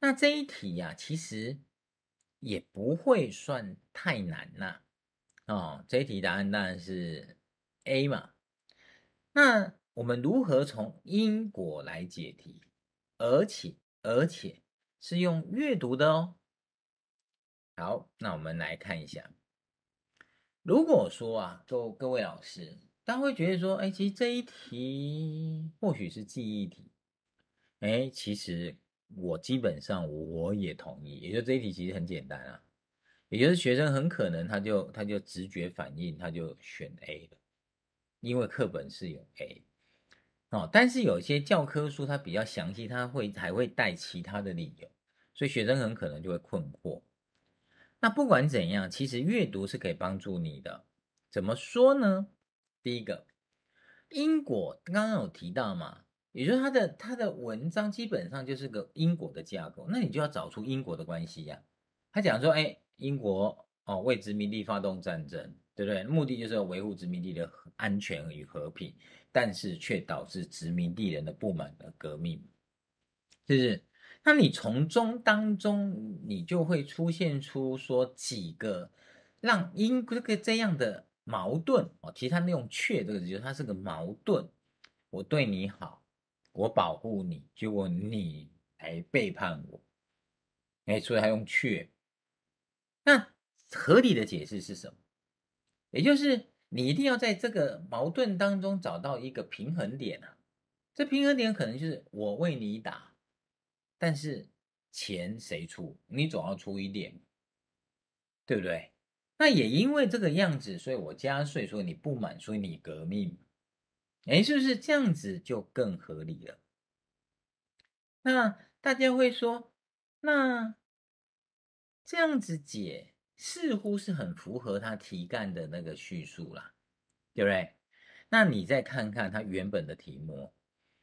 那这一题呀，其实也不会算太难呐。哦，这一题答案当然是 A 嘛。那我们如何从因果来解题？而且而且是用阅读的哦。好，那我们来看一下。如果说啊，做各位老师。他会觉得说，哎，其实这一题或许是记忆题。哎，其实我基本上我也同意，也就这一题其实很简单啊，也就是学生很可能他就他就直觉反应他就选 A 了，因为课本是有 A 哦。但是有些教科书它比较详细，它会还会带其他的理由，所以学生很可能就会困惑。那不管怎样，其实阅读是可以帮助你的。怎么说呢？第一个因果，刚刚有提到嘛，也就是他的他的文章基本上就是个因果的架构，那你就要找出因果的关系呀。他讲说，哎，英国哦为殖民地发动战争，对不对？目的就是要维护殖民地的安全与和平，但是却导致殖民地人的不满和革命，是不是？那你从中当中，你就会出现出说几个让英这个这样的。矛盾哦，其实他利用“却”这个字，就是他是个矛盾。我对你好，我保护你，结果你来背叛我，哎，所以他用“却”。那合理的解释是什么？也就是你一定要在这个矛盾当中找到一个平衡点啊。这平衡点可能就是我为你打，但是钱谁出？你总要出一点，对不对？那也因为这个样子，所以我加税，所以你不满，所以你革命，哎，是不是这样子就更合理了？那大家会说，那这样子解似乎是很符合他题干的那个叙述啦，对不对？那你再看看他原本的题目，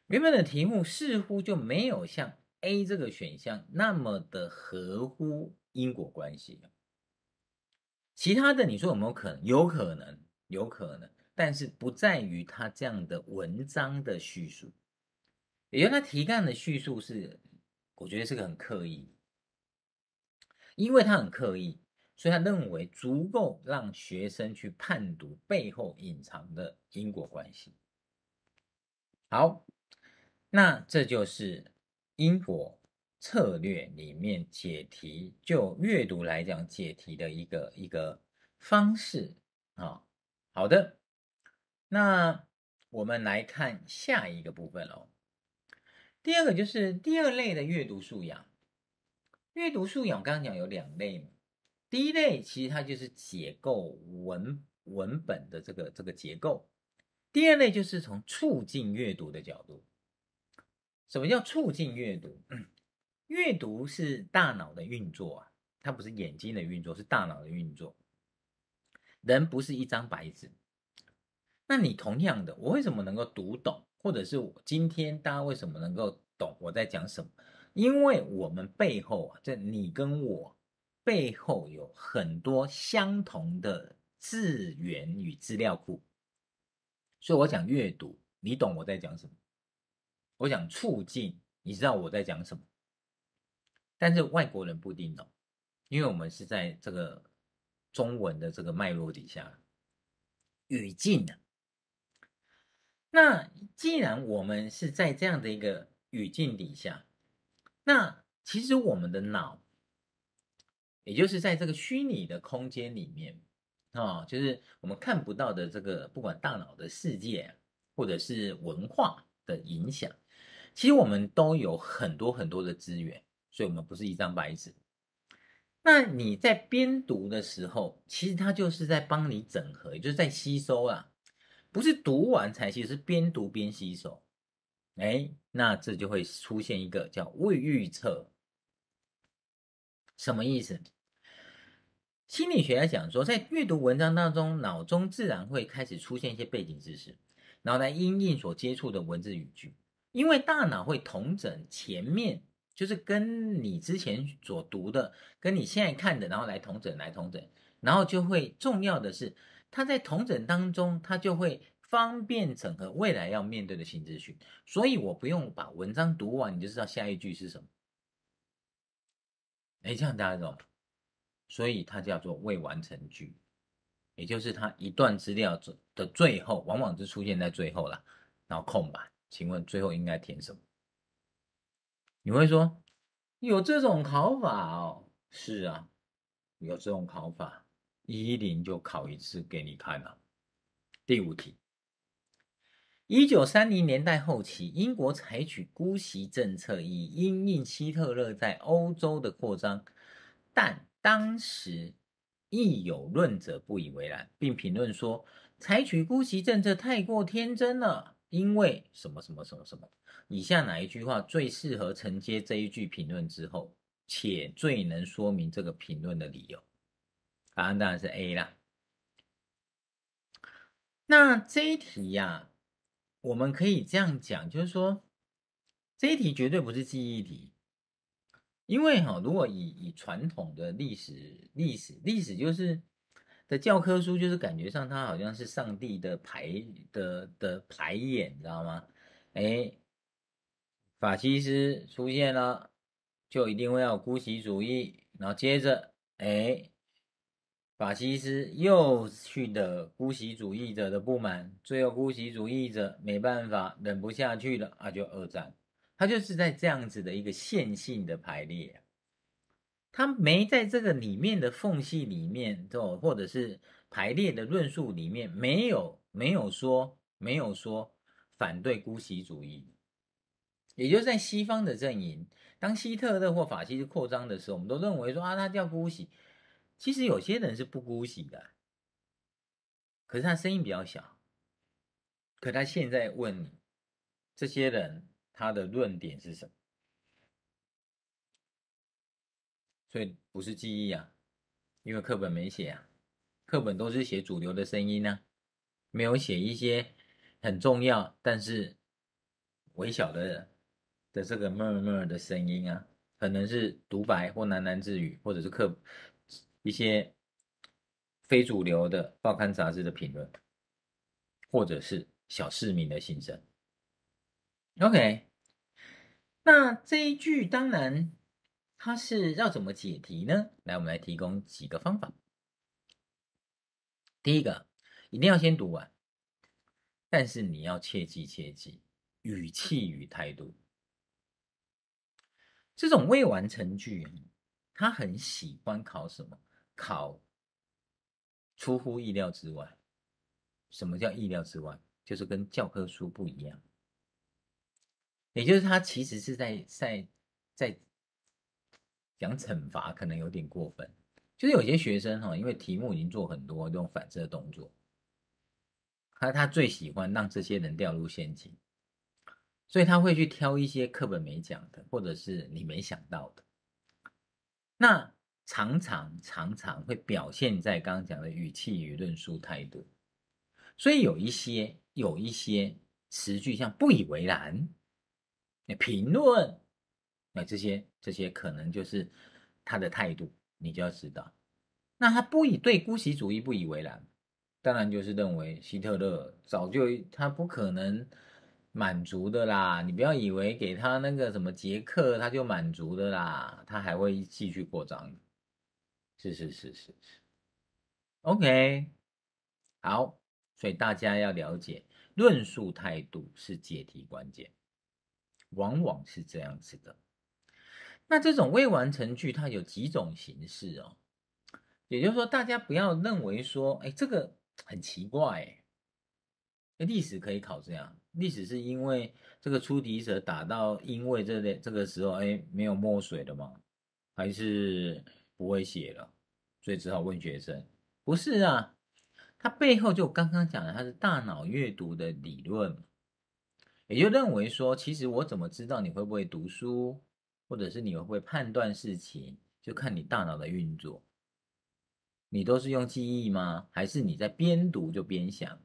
原本的题目似乎就没有像 A 这个选项那么的合乎因果关系。其他的你说有没有可能？有可能，有可能，但是不在于他这样的文章的叙述，也就是他题干的叙述是，我觉得是个很刻意，因为他很刻意，所以他认为足够让学生去判读背后隐藏的因果关系。好，那这就是因果。策略里面解题，就阅读来讲，解题的一个一个方式啊。好的，那我们来看下一个部分喽。第二个就是第二类的阅读素养。阅读素养我刚刚讲有两类嘛，第一类其实它就是解构文文本的这个这个结构，第二类就是从促进阅读的角度。什么叫促进阅读？阅读是大脑的运作啊，它不是眼睛的运作，是大脑的运作。人不是一张白纸，那你同样的，我为什么能够读懂，或者是我今天大家为什么能够懂我在讲什么？因为我们背后，在你跟我背后有很多相同的资源与资料库，所以，我讲阅读，你懂我在讲什么；我想促进，你知道我在讲什么。但是外国人不一定懂，因为我们是在这个中文的这个脉络底下语境的。那既然我们是在这样的一个语境底下，那其实我们的脑，也就是在这个虚拟的空间里面啊，就是我们看不到的这个不管大脑的世界或者是文化的影响，其实我们都有很多很多的资源。所以我们不是一张白纸。那你在边读的时候，其实它就是在帮你整合，也就是在吸收啊，不是读完才吸，是边读边吸收。哎，那这就会出现一个叫未预测，什么意思？心理学家讲说，在阅读文章当中，脑中自然会开始出现一些背景知识，然后来印所接触的文字语句，因为大脑会同整前面。就是跟你之前所读的，跟你现在看的，然后来同整，来同整，然后就会重要的是，它在同整当中，它就会方便整合未来要面对的新资讯。所以我不用把文章读完，你就知道下一句是什么。哎，这样大家懂？所以它叫做未完成句，也就是它一段资料的最后，往往是出现在最后了，然后空白，请问最后应该填什么？你会说有这种考法哦？是啊，有这种考法，一零就考一次给你看啦。第五题：一九三零年代后期，英国采取姑息政策以因应希特勒在欧洲的扩张，但当时亦有论者不以为然，并评论说采取姑息政策太过天真了，因为什么什么什么什么。以下哪一句话最适合承接这一句评论之后，且最能说明这个评论的理由？答案当然是 A 啦。那这一题呀，我们可以这样讲，就是说，这一题绝对不是记忆题，因为哈，如果以以传统的历史历史历史就是的教科书，就是感觉上它好像是上帝的排的的排演，知道吗？哎。法西斯出现了，就一定会要姑息主义，然后接着，哎，法西斯又去的姑息主义者的不满，最后姑息主义者没办法忍不下去了，啊，就二战，他就是在这样子的一个线性的排列，他没在这个里面的缝隙里面，就或者是排列的论述里面，没有没有说没有说反对姑息主义。也就是在西方的阵营，当希特勒或法西斯扩张的时候，我们都认为说啊，他叫姑息。其实有些人是不姑息的，可是他声音比较小。可他现在问你，这些人他的论点是什么？所以不是记忆啊，因为课本没写啊，课本都是写主流的声音呢，没有写一些很重要但是微小的人。的这个闷闷的声音啊，可能是独白或喃喃自语，或者是客一些非主流的报刊杂志的评论，或者是小市民的心声。OK，那这一句当然它是要怎么解题呢？来，我们来提供几个方法。第一个，一定要先读完，但是你要切记切记语气与态度。这种未完成句，他很喜欢考什么？考出乎意料之外。什么叫意料之外？就是跟教科书不一样。也就是他其实是在在在讲惩罚，可能有点过分。就是有些学生哈，因为题目已经做很多这种反射动作，他他最喜欢让这些人掉入陷阱。所以他会去挑一些课本没讲的，或者是你没想到的。那常常常常会表现在刚刚讲的语气与论述态度。所以有一些有一些词句，像不以为然、那评论，那这些这些可能就是他的态度，你就要知道。那他不以对姑息主义不以为然，当然就是认为希特勒早就他不可能。满足的啦，你不要以为给他那个什么捷克，他就满足的啦，他还会继续扩张。是是是是是，OK，好，所以大家要了解，论述态度是解题关键，往往是这样子的。那这种未完成句，它有几种形式哦，也就是说，大家不要认为说，哎，这个很奇怪历史可以考这样，历史是因为这个出题者打到，因为这这个时候，哎，没有墨水了嘛，还是不会写了，所以只好问学生。不是啊，他背后就刚刚讲的，他是大脑阅读的理论也就认为说，其实我怎么知道你会不会读书，或者是你会不会判断事情，就看你大脑的运作，你都是用记忆吗？还是你在边读就边想？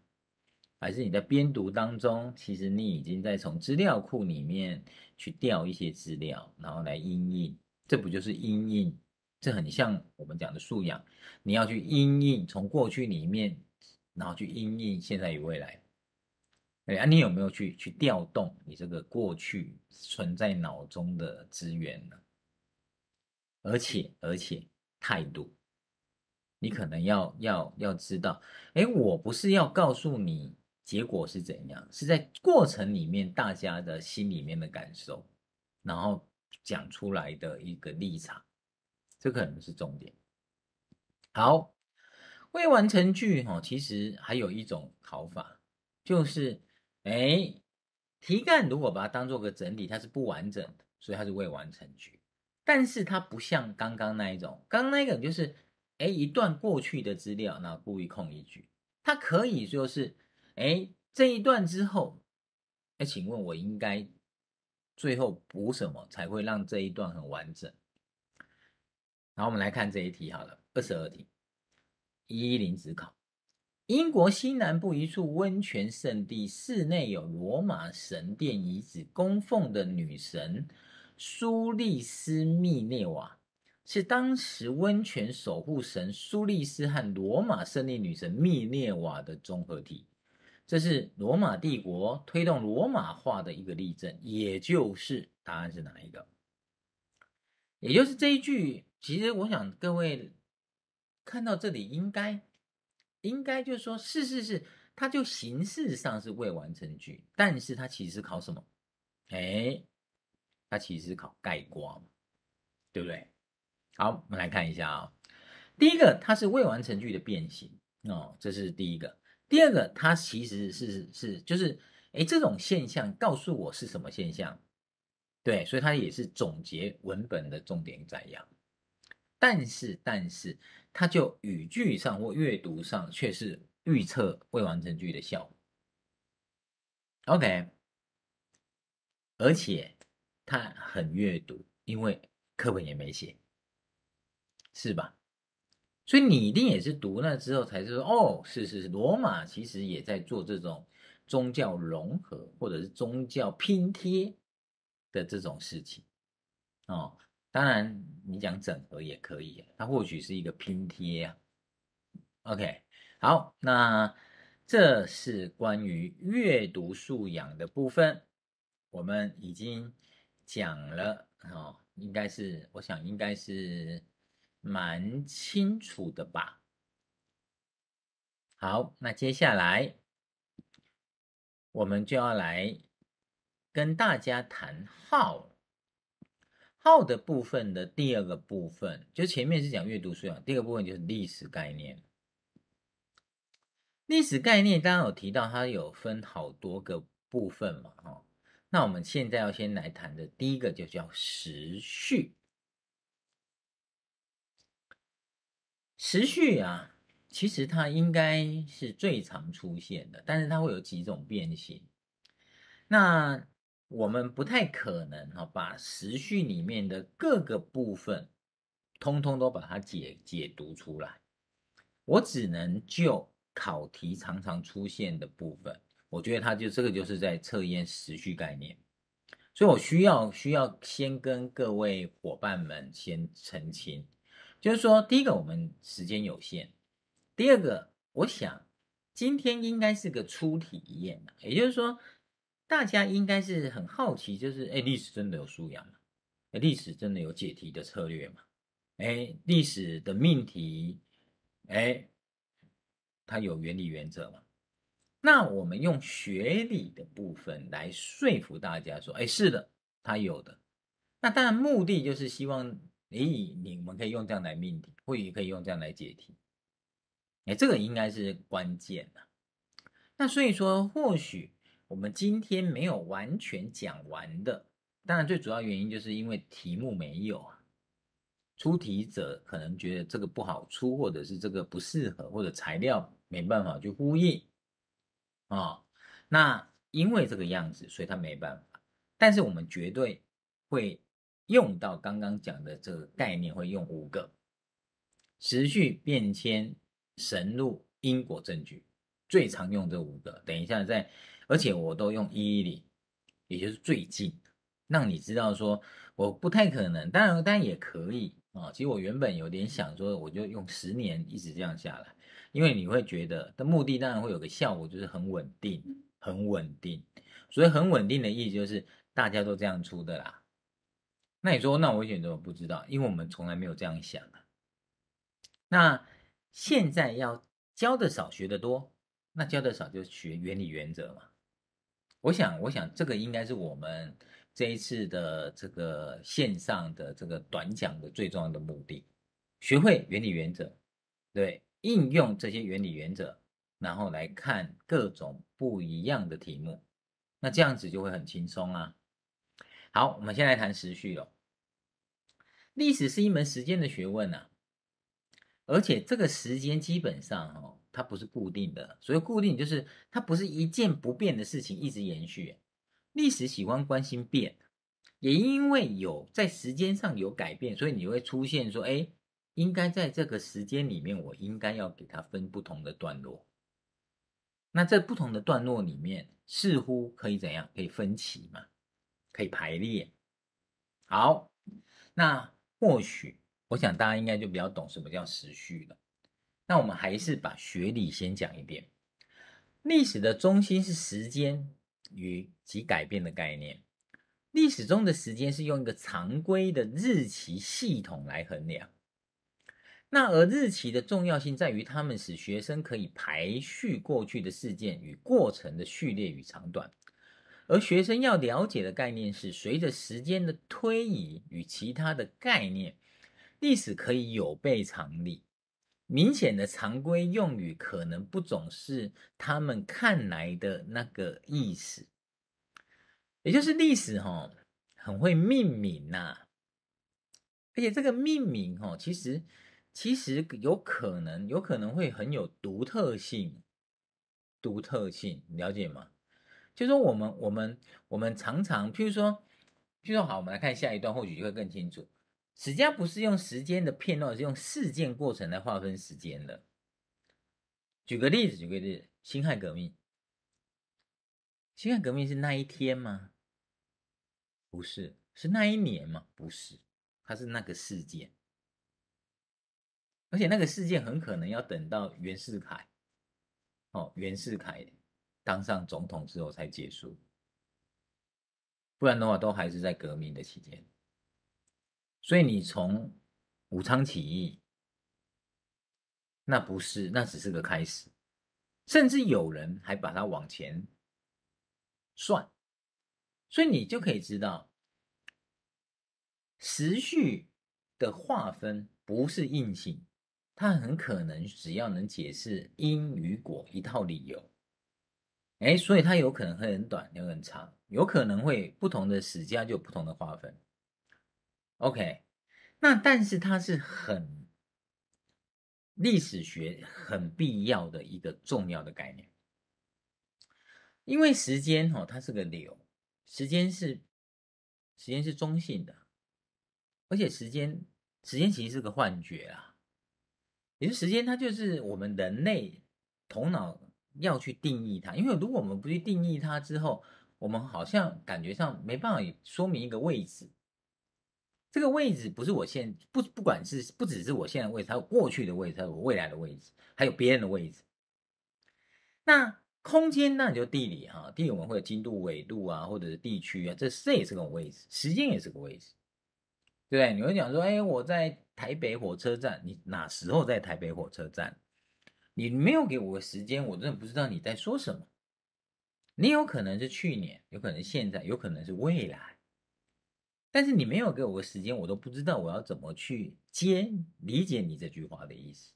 还是你在编读当中，其实你已经在从资料库里面去调一些资料，然后来印印，这不就是印印？这很像我们讲的素养，你要去印印，从过去里面，然后去印印现在与未来。哎，你有没有去去调动你这个过去存在脑中的资源呢？而且而且态度，你可能要要要知道，哎，我不是要告诉你。结果是怎样？是在过程里面，大家的心里面的感受，然后讲出来的一个立场，这可能是重点。好，未完成句哈，其实还有一种考法，就是，哎，题干如果把它当做个整体，它是不完整的，所以它是未完成句。但是它不像刚刚那一种，刚刚那一种就是，哎，一段过去的资料，那故意空一句，它可以就是。哎，这一段之后，哎，请问我应该最后补什么才会让这一段很完整？然后我们来看这一题，好了，二十二题，一一零指考，英国西南部一处温泉圣地，室内有罗马神殿遗址，供奉的女神苏利斯密涅瓦是当时温泉守护神苏利斯和罗马胜利女神密涅瓦的综合体。这是罗马帝国推动罗马化的一个例证，也就是答案是哪一个？也就是这一句，其实我想各位看到这里，应该应该就是说，是是是，它就形式上是未完成句，但是它其实考什么？哎，它其实考概括，对不对？好，我们来看一下啊，第一个它是未完成句的变形哦，这是第一个。第二个，它其实是是就是，哎，这种现象告诉我是什么现象？对，所以它也是总结文本的重点摘要。但是，但是，它就语句上或阅读上却是预测未完成句的效果。OK，而且它很阅读，因为课本也没写，是吧？所以你一定也是读那之后才是说哦，是是是，罗马其实也在做这种宗教融合或者是宗教拼贴的这种事情哦。当然你讲整合也可以，它或许是一个拼贴啊。OK，好，那这是关于阅读素养的部分，我们已经讲了哦，应该是我想应该是。蛮清楚的吧？好，那接下来我们就要来跟大家谈号。号的部分的第二个部分，就前面是讲阅读素养，第二个部分就是历史概念。历史概念刚刚有提到，它有分好多个部分嘛，哈。那我们现在要先来谈的，第一个就叫时序。时序啊，其实它应该是最常出现的，但是它会有几种变形。那我们不太可能哈把时序里面的各个部分通通都把它解解读出来。我只能就考题常常出现的部分，我觉得它就这个就是在测验时序概念。所以我需要需要先跟各位伙伴们先澄清。就是说，第一个我们时间有限，第二个我想今天应该是个初体验，也就是说大家应该是很好奇，就是哎，历史真的有素养吗？历史真的有解题的策略吗？哎，历史的命题，哎，它有原理原则吗？那我们用学理的部分来说服大家说，哎，是的，它有的。那当然目的就是希望。诶，你们可以用这样来命题，或也可以用这样来解题。哎，这个应该是关键呐。那所以说，或许我们今天没有完全讲完的，当然最主要原因就是因为题目没有。出题者可能觉得这个不好出，或者是这个不适合，或者材料没办法去呼应啊。那因为这个样子，所以他没办法。但是我们绝对会。用到刚刚讲的这个概念，会用五个持续变迁、神路、因果证据，最常用这五个。等一下再，而且我都用一一里，也就是最近，让你知道说我不太可能，当然当然也可以啊。其实我原本有点想说，我就用十年一直这样下来，因为你会觉得的目的当然会有个效果，就是很稳定，很稳定。所以很稳定的意思就是大家都这样出的啦。那你说，那我选择不知道，因为我们从来没有这样想啊。那现在要教的少，学的多，那教的少就学原理原则嘛。我想，我想这个应该是我们这一次的这个线上的这个短讲的最重要的目的，学会原理原则，对，应用这些原理原则，然后来看各种不一样的题目，那这样子就会很轻松啊。好，我们先来谈时序哦。历史是一门时间的学问呐，而且这个时间基本上哦，它不是固定的。所谓固定就是它不是一件不变的事情，一直延续。历史喜欢关心变，也因为有在时间上有改变，所以你会出现说，哎，应该在这个时间里面，我应该要给它分不同的段落。那在不同的段落里面，似乎可以怎样？可以分歧嘛？可以排列好，那或许我想大家应该就比较懂什么叫时序了。那我们还是把学理先讲一遍。历史的中心是时间与及改变的概念。历史中的时间是用一个常规的日期系统来衡量。那而日期的重要性在于，它们使学生可以排序过去的事件与过程的序列与长短。而学生要了解的概念是，随着时间的推移与其他的概念，历史可以有悖常理。明显的常规用语可能不总是他们看来的那个意思。也就是历史，哈，很会命名呐。而且这个命名，哈，其实其实有可能，有可能会很有独特性。独特性，了解吗？就说我们我们我们常常，譬如说，就说好，我们来看下一段，或许就会更清楚。史家不是用时间的片段，是用事件过程来划分时间的。举个例子，举个例子，辛亥革命，辛亥革命是那一天吗？不是，是那一年吗？不是，它是那个事件，而且那个事件很可能要等到袁世凯，哦，袁世凯。当上总统之后才结束，不然的话都还是在革命的期间。所以你从武昌起义，那不是，那只是个开始，甚至有人还把它往前算。所以你就可以知道，时序的划分不是硬性，它很可能只要能解释因与果一套理由。哎，所以它有可能会很短，有很长，有可能会不同的时间就有不同的划分。OK，那但是它是很历史学很必要的一个重要的概念，因为时间哦，它是个流，时间是时间是中性的，而且时间时间其实是个幻觉啊，也就是时间它就是我们人类头脑。要去定义它，因为如果我们不去定义它之后，我们好像感觉上没办法说明一个位置。这个位置不是我现不不管是不只是我现在位置，还有过去的位置，还有我未来的位置，还有别人的位置。那空间那你就地理哈，地理我们会有经度、纬度啊，或者是地区啊，这这也是个位置。时间也是个位置，对不对？你会讲说，哎，我在台北火车站，你哪时候在台北火车站？你没有给我时间，我真的不知道你在说什么。你有可能是去年，有可能现在，有可能是未来，但是你没有给我时间，我都不知道我要怎么去接理解你这句话的意思。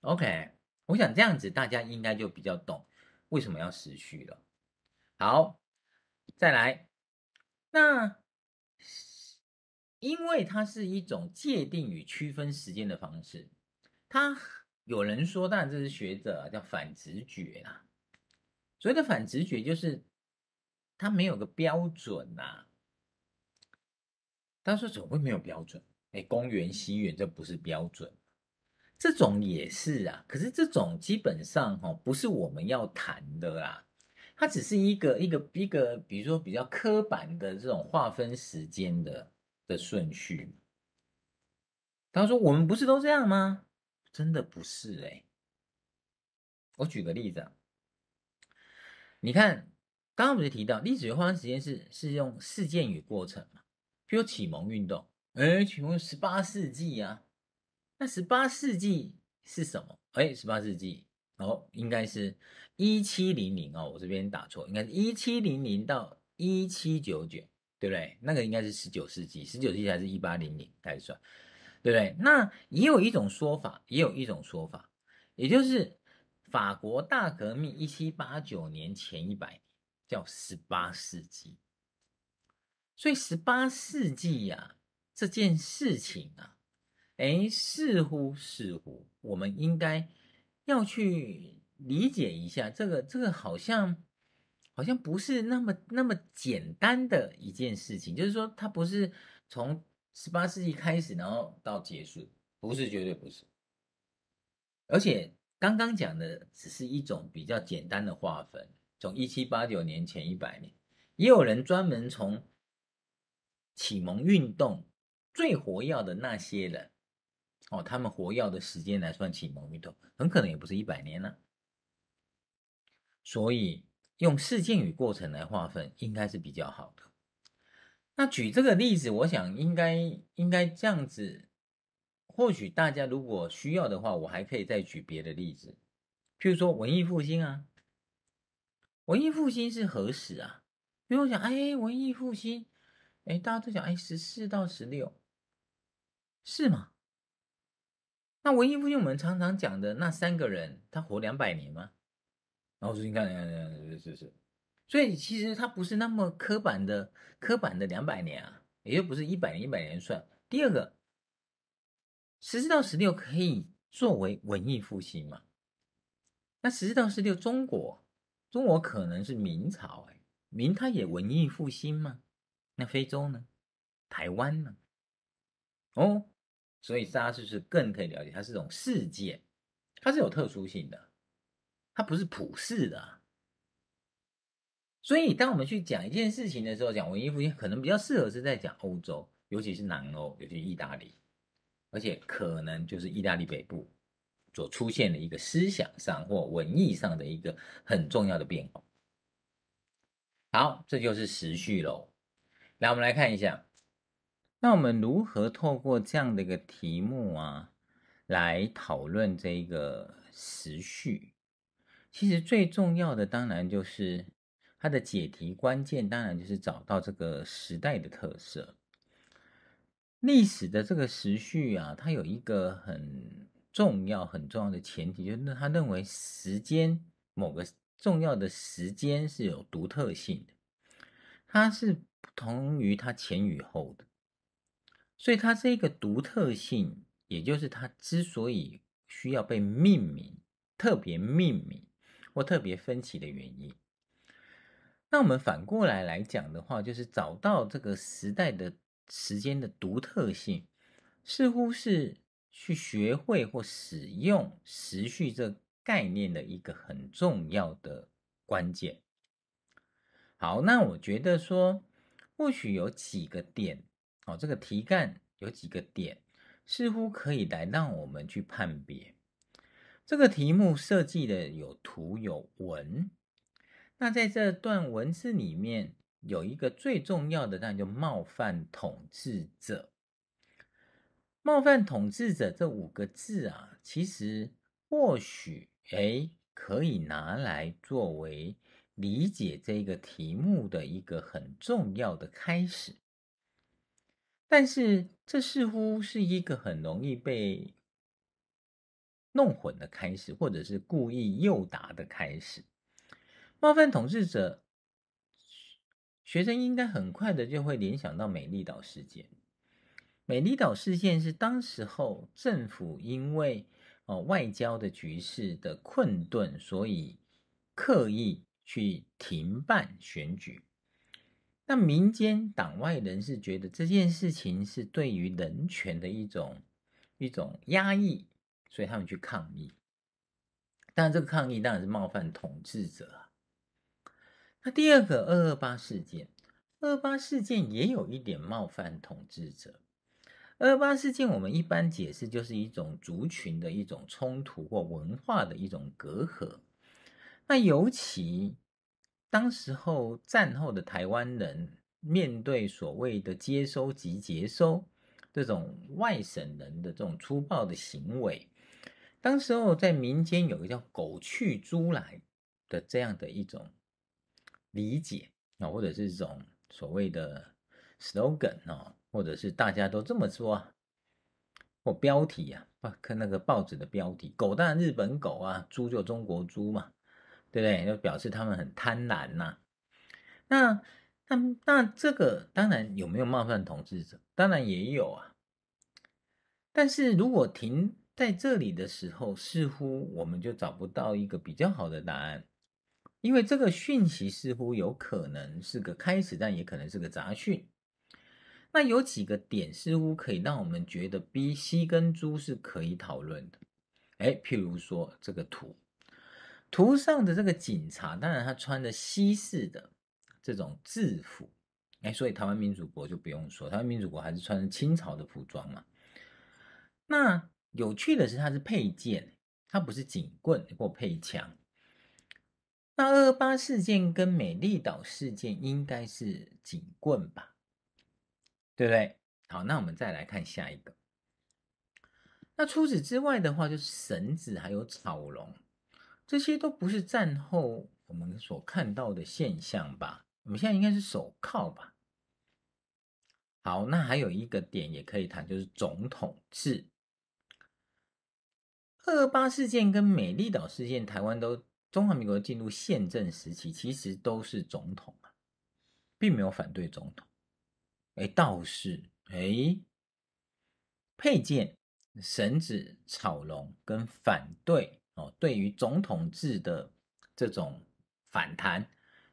OK，我想这样子大家应该就比较懂为什么要时序了。好，再来，那因为它是一种界定与区分时间的方式，它。有人说，当然这是学者叫反直觉啦。所谓的反直觉，就是他没有个标准呐。他说：“怎么会没有标准？”哎，公园西园这不是标准，这种也是啊。可是这种基本上哦，不是我们要谈的啦。它只是一个一个一个，比如说比较刻板的这种划分时间的的顺序。他说：“我们不是都这样吗？”真的不是哎，我举个例子啊，你看，刚刚不是提到历史学发生时间是是用事件与过程嘛？比如启蒙运动，哎，启蒙十八世纪啊，那十八世纪是什么？哎，十八世纪哦，应该是一七零零哦，我这边打错，应该是一七零零到一七九九，对不对？那个应该是十九世纪，十九世纪还是一八零零开始算？对不对？那也有一种说法，也有一种说法，也就是法国大革命一七八九年前一百年，叫十八世纪。所以十八世纪呀，这件事情啊，哎，似乎似乎我们应该要去理解一下这个这个好像好像不是那么那么简单的一件事情，就是说它不是从。十八世纪开始，然后到结束，不是绝对不是。而且刚刚讲的只是一种比较简单的划分，从一七八九年前一百年，也有人专门从启蒙运动最活跃的那些人，哦，他们活跃的时间来算启蒙运动，很可能也不是一百年了。所以用事件与过程来划分，应该是比较好的。那举这个例子，我想应该应该这样子。或许大家如果需要的话，我还可以再举别的例子，譬如说文艺复兴啊。文艺复兴是何时啊？比如想，哎，文艺复兴，哎，大家都讲，哎，十四到十六，是吗？那文艺复兴我们常常讲的那三个人，他活两百年吗？然后说你看，嗯是是。所以其实它不是那么刻板的，刻板的两百年啊，也就不是一百年一百年算。第二个，十四到十六可以作为文艺复兴嘛？那十四到十六，中国，中国可能是明朝，哎，明它也文艺复兴嘛？那非洲呢？台湾呢？哦，所以大家是不是更可以了解，它是种世界？它是有特殊性的，它不是普世的。所以，当我们去讲一件事情的时候，讲文艺复兴可能比较适合是在讲欧洲，尤其是南欧，尤其意大利，而且可能就是意大利北部所出现的一个思想上或文艺上的一个很重要的变化。好，这就是时序喽。来，我们来看一下，那我们如何透过这样的一个题目啊，来讨论这一个时序？其实最重要的，当然就是。它的解题关键当然就是找到这个时代的特色。历史的这个时序啊，它有一个很重要很重要的前提，就是他认为时间某个重要的时间是有独特性的，它是不同于它前与后的。所以它这个独特性，也就是它之所以需要被命名、特别命名或特别分歧的原因。那我们反过来来讲的话，就是找到这个时代的时间的独特性，似乎是去学会或使用时序这概念的一个很重要的关键。好，那我觉得说或许有几个点哦，这个题干有几个点，似乎可以来让我们去判别这个题目设计的有图有文。那在这段文字里面，有一个最重要的，那就冒犯统治者。冒犯统治者这五个字啊，其实或许哎，可以拿来作为理解这个题目的一个很重要的开始。但是，这似乎是一个很容易被弄混的开始，或者是故意诱答的开始。冒犯统治者，学生应该很快的就会联想到美丽岛事件。美丽岛事件是当时候政府因为哦外交的局势的困顿，所以刻意去停办选举。那民间党外人士觉得这件事情是对于人权的一种一种压抑，所以他们去抗议。但这个抗议当然是冒犯统治者啊。那第二个二二八事件，二八事件也有一点冒犯统治者。二八事件我们一般解释就是一种族群的一种冲突或文化的一种隔阂。那尤其当时候战后的台湾人面对所谓的接收及接收这种外省人的这种粗暴的行为，当时候在民间有一个叫“狗去猪来”的这样的一种。理解啊，或者是这种所谓的 slogan 啊，或者是大家都这么说，或标题啊，啊，看那个报纸的标题，狗蛋日本狗啊，猪就中国猪嘛，对不对？就表示他们很贪婪呐。那那那这个当然有没有冒犯统治者？当然也有啊。但是如果停在这里的时候，似乎我们就找不到一个比较好的答案。因为这个讯息似乎有可能是个开始，但也可能是个杂讯。那有几个点似乎可以让我们觉得 B、C 跟猪是可以讨论的。哎，譬如说这个图，图上的这个警察，当然他穿着西式的这种制服。哎，所以台湾民主国就不用说，台湾民主国还是穿着清朝的服装嘛。那有趣的是，它是配件，它不是警棍或配枪。那二二八事件跟美丽岛事件应该是警棍吧，对不对？好，那我们再来看下一个。那除此之外的话，就是绳子还有草笼，这些都不是战后我们所看到的现象吧？我们现在应该是手铐吧？好，那还有一个点也可以谈，就是总统制。二二八事件跟美丽岛事件，台湾都。中华民国进入宪政时期，其实都是总统啊，并没有反对总统。哎，倒是哎，佩剑、绳子、草笼跟反对哦，对于总统制的这种反弹，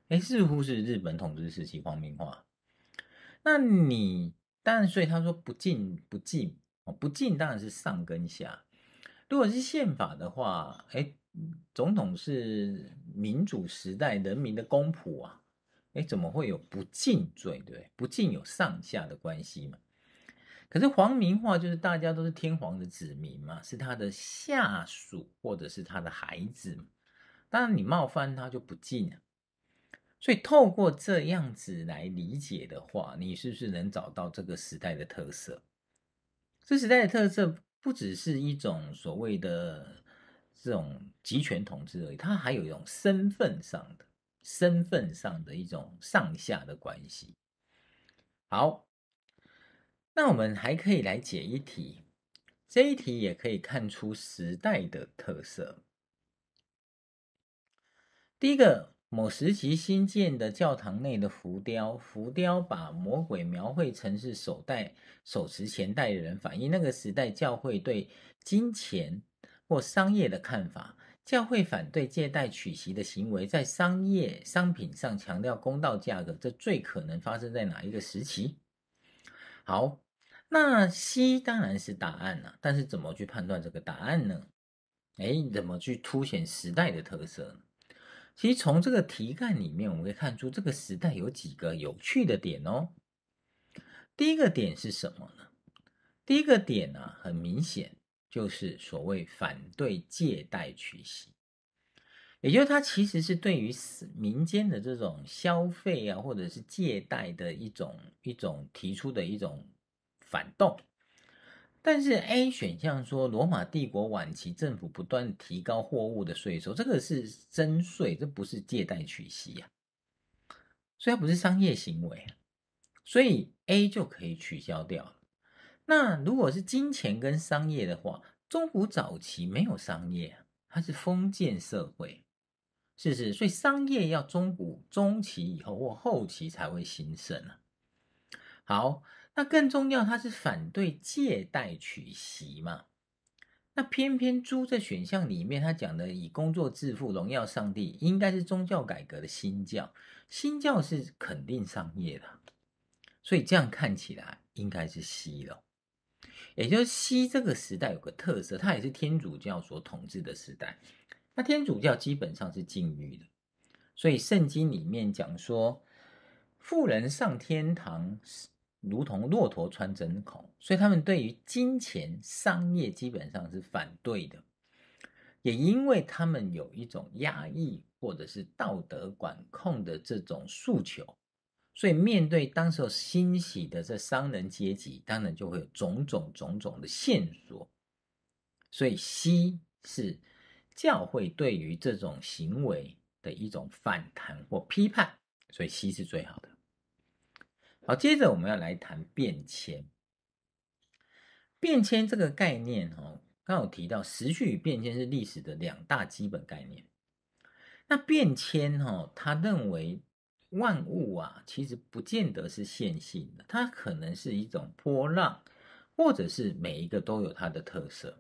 哎，似乎是日本统治时期皇民化。那你但所以他说不进不进哦，不进当然是上跟下。如果是宪法的话，哎。总统是民主时代人民的公仆啊，哎，怎么会有不敬罪？对不对？敬有上下的关系嘛。可是皇民化就是大家都是天皇的子民嘛，是他的下属或者是他的孩子，当然你冒犯他就不敬了。所以透过这样子来理解的话，你是不是能找到这个时代的特色？这时代的特色不只是一种所谓的。这种集权统治而已，它还有一种身份上的、身份上的一种上下的关系。好，那我们还可以来解一题，这一题也可以看出时代的特色。第一个，某时期新建的教堂内的浮雕，浮雕把魔鬼描绘成是手袋手持钱袋的人，反映那个时代教会对金钱。或商业的看法，教会反对借贷取息的行为，在商业商品上强调公道价格，这最可能发生在哪一个时期？好，那 C 当然是答案了。但是怎么去判断这个答案呢？哎，怎么去凸显时代的特色呢？其实从这个题干里面，我们可以看出这个时代有几个有趣的点哦。第一个点是什么呢？第一个点呢，很明显。就是所谓反对借贷取息，也就是他其实是对于民间的这种消费啊，或者是借贷的一种一种提出的一种反动。但是 A 选项说罗马帝国晚期政府不断提高货物的税收，这个是征税，这不是借贷取息呀，所以它不是商业行为，所以 A 就可以取消掉了。那如果是金钱跟商业的话，中古早期没有商业，它是封建社会，是不是？所以商业要中古中期以后或后期才会兴盛啊。好，那更重要，他是反对借贷取息嘛。那偏偏朱这选项里面，他讲的以工作致富，荣耀上帝，应该是宗教改革的新教。新教是肯定商业的，所以这样看起来应该是西了。也就是西这个时代有个特色，它也是天主教所统治的时代。那天主教基本上是禁欲的，所以圣经里面讲说，富人上天堂如同骆驼穿针孔，所以他们对于金钱、商业基本上是反对的，也因为他们有一种压抑或者是道德管控的这种诉求。所以，面对当时欣喜的这商人阶级，当然就会有种种种种的线索。所以，西是教会对于这种行为的一种反弹或批判。所以，西是最好的。好，接着我们要来谈变迁。变迁这个概念，哈，刚有提到时序与变迁是历史的两大基本概念。那变迁，哈，他认为。万物啊，其实不见得是线性的，它可能是一种波浪，或者是每一个都有它的特色，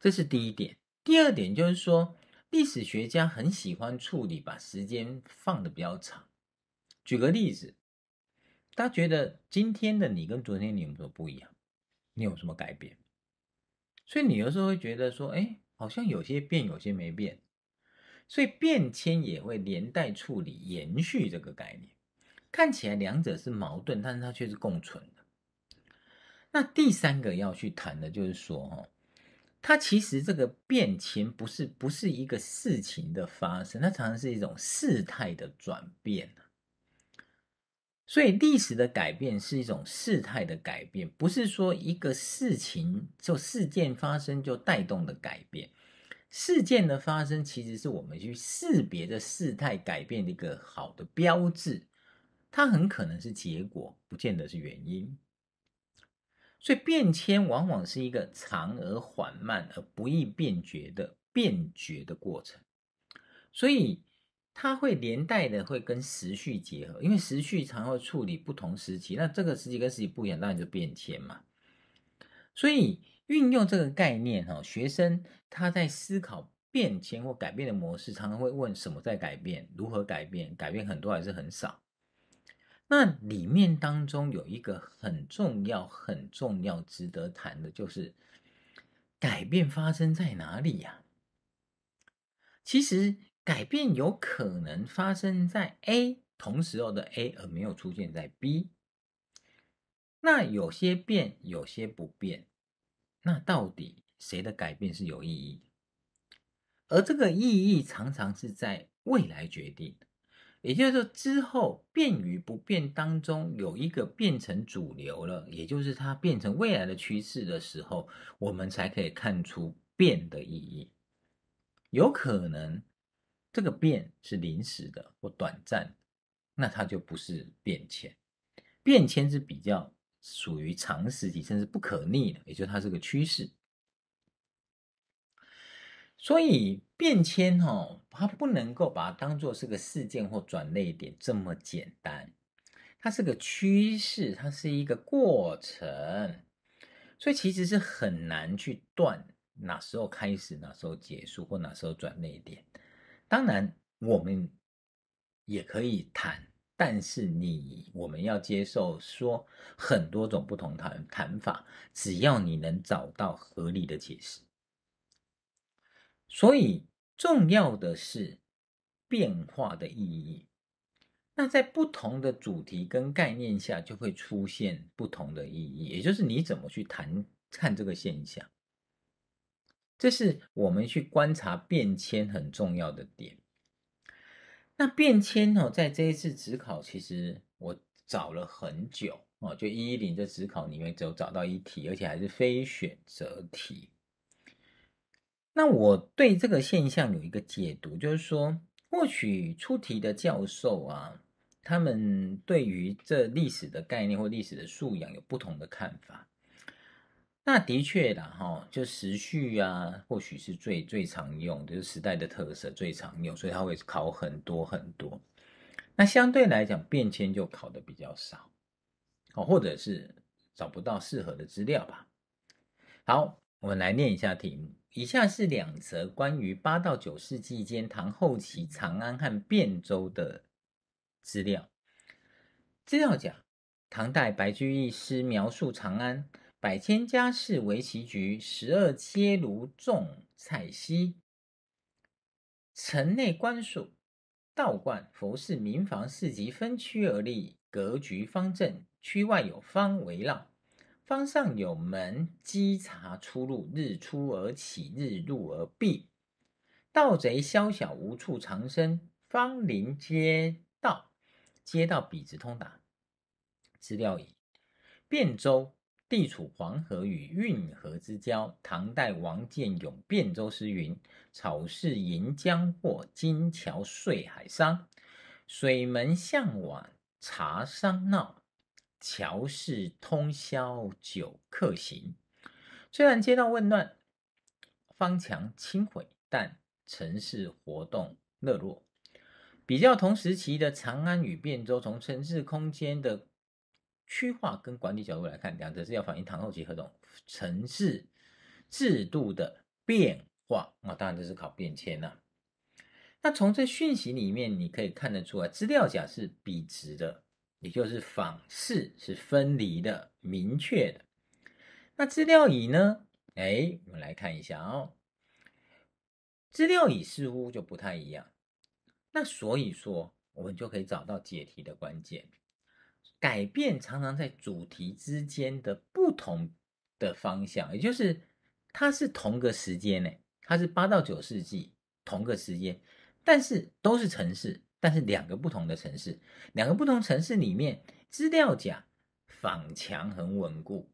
这是第一点。第二点就是说，历史学家很喜欢处理，把时间放的比较长。举个例子，他觉得今天的你跟昨天你有什么不一样，你有什么改变？所以你有时候会觉得说，哎，好像有些变，有些没变。所以变迁也会连带处理延续这个概念，看起来两者是矛盾，但是它却是共存的。那第三个要去谈的就是说，哈，它其实这个变迁不是不是一个事情的发生，它常常是一种事态的转变。所以历史的改变是一种事态的改变，不是说一个事情就事件发生就带动的改变。事件的发生其实是我们去识别的事态改变的一个好的标志，它很可能是结果，不见得是原因。所以变迁往往是一个长而缓慢而不易变觉的变觉的过程，所以它会连带的会跟时序结合，因为时序常会处理不同时期，那这个时期跟时期不一样，当然就变迁嘛。所以运用这个概念，哈，学生。他在思考变迁或改变的模式，常常会问：什么在改变？如何改变？改变很多还是很少？那里面当中有一个很重要、很重要、值得谈的，就是改变发生在哪里呀？其实，改变有可能发生在 A 同时候的 A，而没有出现在 B。那有些变，有些不变，那到底？谁的改变是有意义？而这个意义常常是在未来决定，也就是说，之后变与不变当中有一个变成主流了，也就是它变成未来的趋势的时候，我们才可以看出变的意义。有可能这个变是临时的或短暂，那它就不是变迁。变迁是比较属于长时期甚至不可逆的，也就是它是个趋势。所以变迁，哈，它不能够把它当做是个事件或转捩点这么简单，它是个趋势，它是一个过程，所以其实是很难去断哪时候开始，哪时候结束，或哪时候转捩点。当然，我们也可以谈，但是你我们要接受说很多种不同谈谈法，只要你能找到合理的解释。所以重要的是变化的意义。那在不同的主题跟概念下，就会出现不同的意义。也就是你怎么去谈看这个现象，这是我们去观察变迁很重要的点。那变迁哦，在这一次职考，其实我找了很久哦，就一一零在职考里面，只有找到一题，而且还是非选择题。那我对这个现象有一个解读，就是说，或许出题的教授啊，他们对于这历史的概念或历史的素养有不同的看法。那的确的哈，就时序啊，或许是最最常用，就是时代的特色最常用，所以他会考很多很多。那相对来讲，变迁就考的比较少，哦，或者是找不到适合的资料吧。好，我们来念一下题目。以下是两则关于八到九世纪间唐后期长安和汴州的资料。资料讲唐代白居易诗描述长安百千家室围棋局，十二街如种菜畦。城内官署、道观、佛寺、民房、市集分区而立，格局方正，区外有方围绕。方上有门，稽查出入；日出而起，日入而闭。盗贼宵小无处藏身。方邻街道，街道笔直通达。资料乙：汴州地处黄河与运河之交。唐代王建勇《汴州诗云：“草市银江货，金桥碎海商。水门向晚茶商闹。”桥市通宵酒客行，虽然街道混乱，方墙轻毁，但城市活动热络。比较同时期的长安与汴州，从城市空间的区划跟管理角度来看，两者是要反映唐后期何种城市制度的变化。那当然这是考变迁呐。那从这讯息里面，你可以看得出来，资料甲是笔直的。也就是仿式是分离的、明确的。那资料乙呢？哎，我们来看一下哦。资料乙似乎就不太一样。那所以说，我们就可以找到解题的关键，改变常常在主题之间的不同的方向。也就是它是同个时间呢，它是八到九世纪同个时间，但是都是城市。但是两个不同的城市，两个不同城市里面，资料甲仿墙很稳固，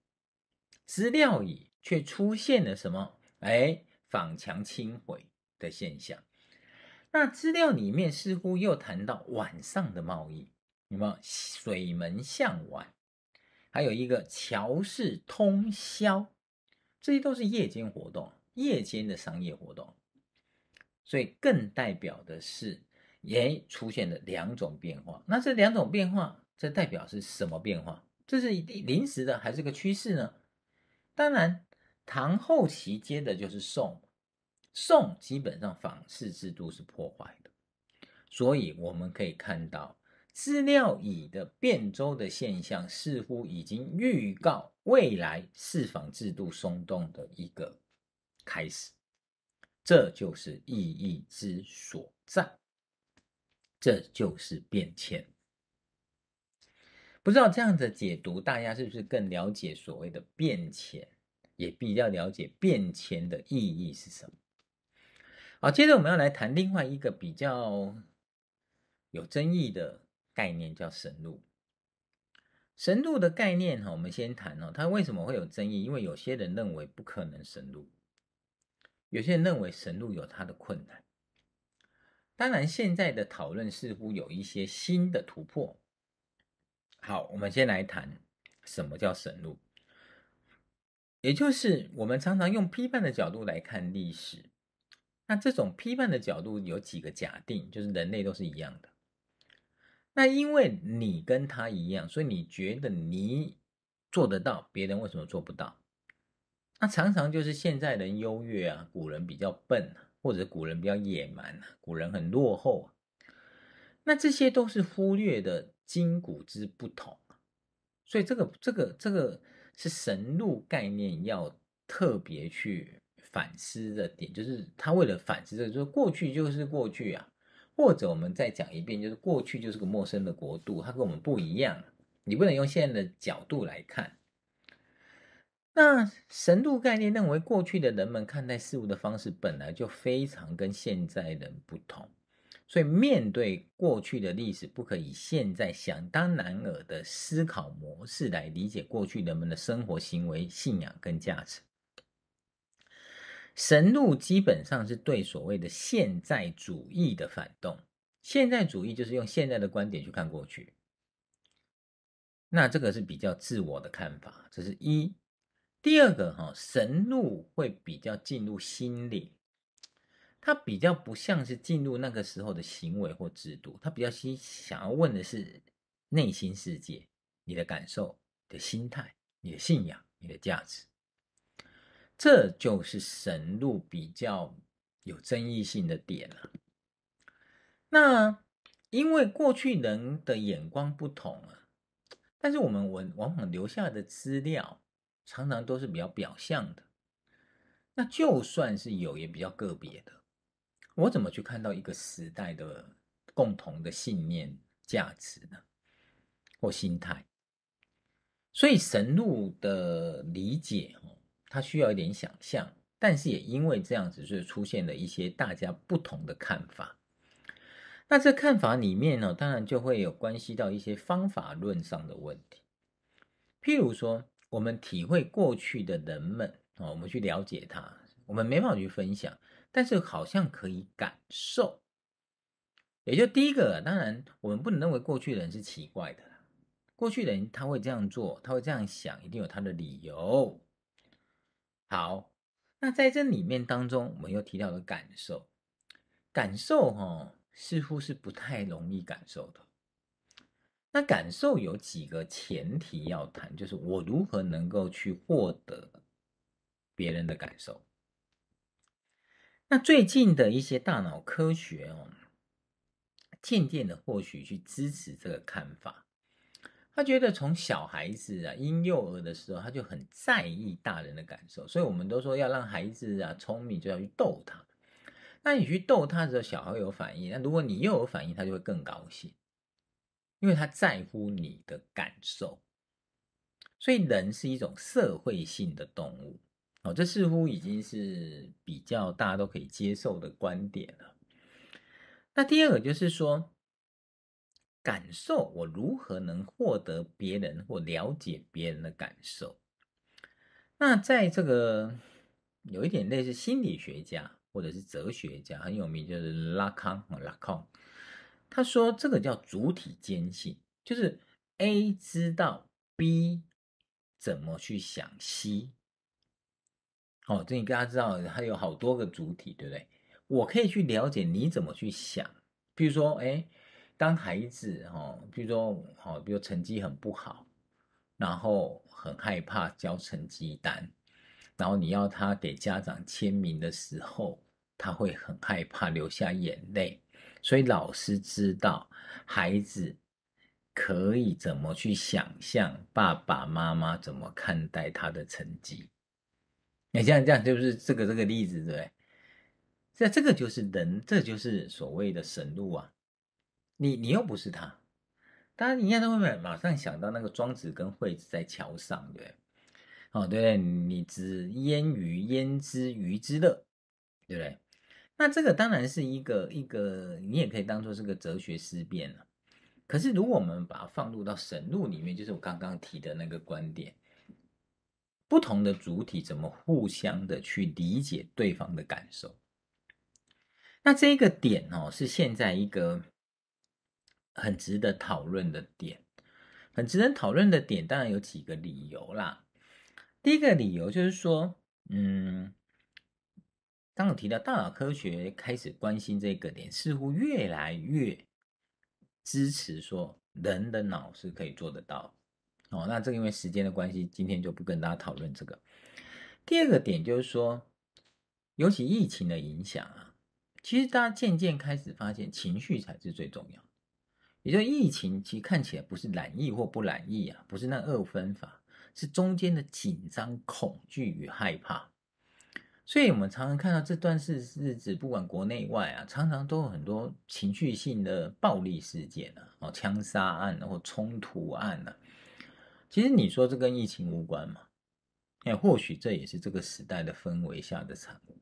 资料乙却出现了什么？哎，仿墙倾毁的现象。那资料里面似乎又谈到晚上的贸易，什么水门向晚，还有一个桥市通宵，这些都是夜间活动，夜间的商业活动，所以更代表的是。也出现了两种变化，那这两种变化，这代表是什么变化？这是临时的还是个趋势呢？当然，唐后期接的就是宋，宋基本上坊市制度是破坏的，所以我们可以看到资料乙的变州的现象，似乎已经预告未来四房制度松动的一个开始，这就是意义之所在。这就是变迁，不知道这样的解读，大家是不是更了解所谓的变迁，也比较了解变迁的意义是什么？好，接着我们要来谈另外一个比较有争议的概念，叫神路。神路的概念哈，我们先谈哦，它为什么会有争议？因为有些人认为不可能神路，有些人认为神路有它的困难。当然，现在的讨论似乎有一些新的突破。好，我们先来谈什么叫神路，也就是我们常常用批判的角度来看历史。那这种批判的角度有几个假定，就是人类都是一样的。那因为你跟他一样，所以你觉得你做得到，别人为什么做不到？那常常就是现在人优越啊，古人比较笨啊。或者古人比较野蛮古人很落后啊，那这些都是忽略的今古之不同，所以这个这个这个是神路概念要特别去反思的点，就是他为了反思这个，就是过去就是过去啊，或者我们再讲一遍，就是过去就是个陌生的国度，它跟我们不一样，你不能用现在的角度来看。那神路概念认为，过去的人们看待事物的方式本来就非常跟现在人不同，所以面对过去的历史，不可以现在想当然尔的思考模式来理解过去人们的生活行为、信仰跟价值。神路基本上是对所谓的现在主义的反动，现在主义就是用现在的观点去看过去。那这个是比较自我的看法，这是一。第二个哈神路会比较进入心里，它比较不像是进入那个时候的行为或制度，它比较希想要问的是内心世界、你的感受、你的心态、你的信仰、你的价值，这就是神路比较有争议性的点了。那因为过去人的眼光不同啊，但是我们往往留下的资料。常常都是比较表象的，那就算是有，也比较个别的。我怎么去看到一个时代的共同的信念、价值呢？或心态？所以神路的理解哦，它需要一点想象。但是也因为这样子，就出现了一些大家不同的看法。那这看法里面呢，当然就会有关系到一些方法论上的问题，譬如说。我们体会过去的人们啊，我们去了解他，我们没办法去分享，但是好像可以感受。也就第一个，当然我们不能认为过去的人是奇怪的，过去的人他会这样做，他会这样想，一定有他的理由。好，那在这里面当中，我们又提到了感受，感受哈，似乎是不太容易感受的。那感受有几个前提要谈，就是我如何能够去获得别人的感受。那最近的一些大脑科学哦，渐渐的或许去支持这个看法。他觉得从小孩子啊婴幼儿的时候，他就很在意大人的感受，所以我们都说要让孩子啊聪明就要去逗他。那你去逗他的时候，小孩有反应，那如果你又有反应，他就会更高兴。因为他在乎你的感受，所以人是一种社会性的动物哦。这似乎已经是比较大家都可以接受的观点了。那第二个就是说，感受我如何能获得别人或了解别人的感受？那在这个有一点类似心理学家或者是哲学家很有名，就是拉康，拉康。他说：“这个叫主体间性，就是 A 知道 B 怎么去想 C。哦，这你大家知道，它有好多个主体，对不对？我可以去了解你怎么去想。比如说，哎，当孩子，哦，比如说，哦，比如成绩很不好，然后很害怕交成绩单，然后你要他给家长签名的时候，他会很害怕，流下眼泪。”所以老师知道孩子可以怎么去想象爸爸妈妈怎么看待他的成绩，你像这样就是这个这个例子对不对？这这个就是人，这就是所谓的神路啊。你你又不是他，大家应该都会马上想到那个庄子跟惠子在桥上，对不对？哦，对，你知焉鱼焉知鱼之乐，对不对？那这个当然是一个一个，你也可以当做是个哲学思辨了。可是如果我们把它放入到神路里面，就是我刚刚提的那个观点，不同的主体怎么互相的去理解对方的感受？那这一个点哦，是现在一个很值得讨论的点，很值得讨论的点，当然有几个理由啦。第一个理由就是说，嗯。刚刚提到大脑科学开始关心这个点，似乎越来越支持说人的脑是可以做得到哦。那这个因为时间的关系，今天就不跟大家讨论这个。第二个点就是说，尤其疫情的影响啊，其实大家渐渐开始发现情绪才是最重要的。也就疫情其实看起来不是懒疫或不懒疫啊，不是那二分法，是中间的紧张、恐惧与害怕。所以，我们常常看到这段日日子，不管国内外啊，常常都有很多情绪性的暴力事件啊，哦，枪杀案或冲突案啊。其实，你说这跟疫情无关嘛？哎，或许这也是这个时代的氛围下的产物。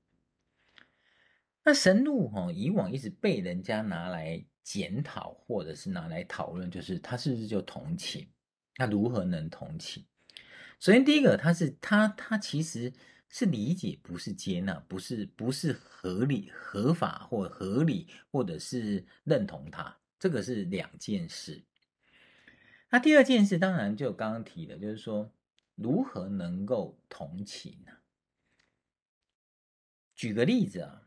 那神鹿哈，以往一直被人家拿来检讨，或者是拿来讨论，就是他是不是就同情？那如何能同情？首先，第一个，他是他他其实。是理解，不是接纳，不是不是合理、合法或合理，或者是认同它，这个是两件事。那第二件事，当然就刚刚提的，就是说如何能够同情呢？举个例子啊，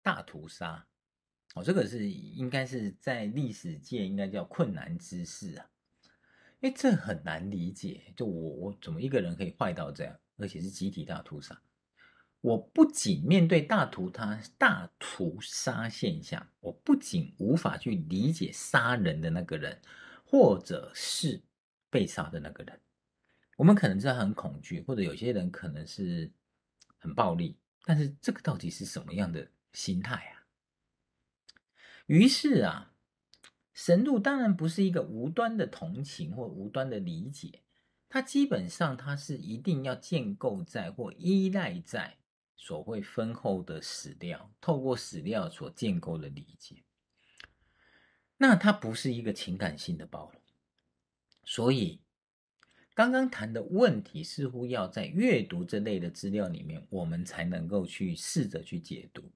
大屠杀，哦，这个是应该是在历史界应该叫困难之事啊，因为这很难理解，就我我怎么一个人可以坏到这样？而且是集体大屠杀。我不仅面对大屠，他大屠杀现象，我不仅无法去理解杀人的那个人，或者是被杀的那个人，我们可能知道很恐惧，或者有些人可能是很暴力，但是这个到底是什么样的心态啊？于是啊，神度当然不是一个无端的同情或无端的理解。它基本上，它是一定要建构在或依赖在所谓丰厚的史料，透过史料所建构的理解。那它不是一个情感性的包容。所以，刚刚谈的问题似乎要在阅读这类的资料里面，我们才能够去试着去解读，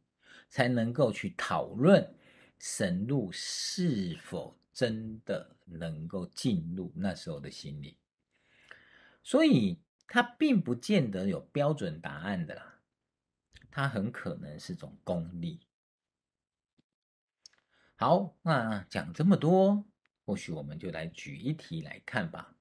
才能够去讨论神路是否真的能够进入那时候的心理。所以它并不见得有标准答案的啦，它很可能是种功利。好，那讲这么多，或许我们就来举一题来看吧。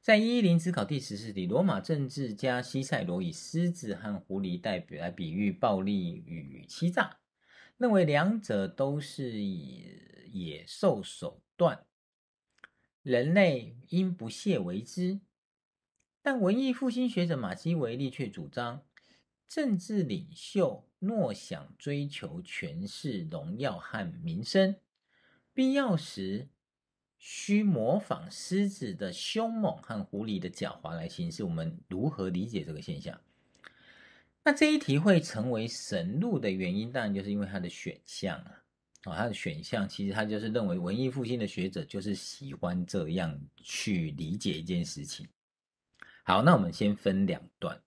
在一一零自考第十四题，罗马政治家西塞罗以狮子和狐狸代表来比喻暴力与欺诈，认为两者都是以野兽手段，人类应不屑为之。但文艺复兴学者马基维利却主张，政治领袖若想追求权势、荣耀和名声，必要时需模仿狮子的凶猛和狐狸的狡猾来行事。我们如何理解这个现象？那这一题会成为神怒的原因，当然就是因为它的选项啊啊，它的选项其实它就是认为文艺复兴的学者就是喜欢这样去理解一件事情。好，那我们先分两段。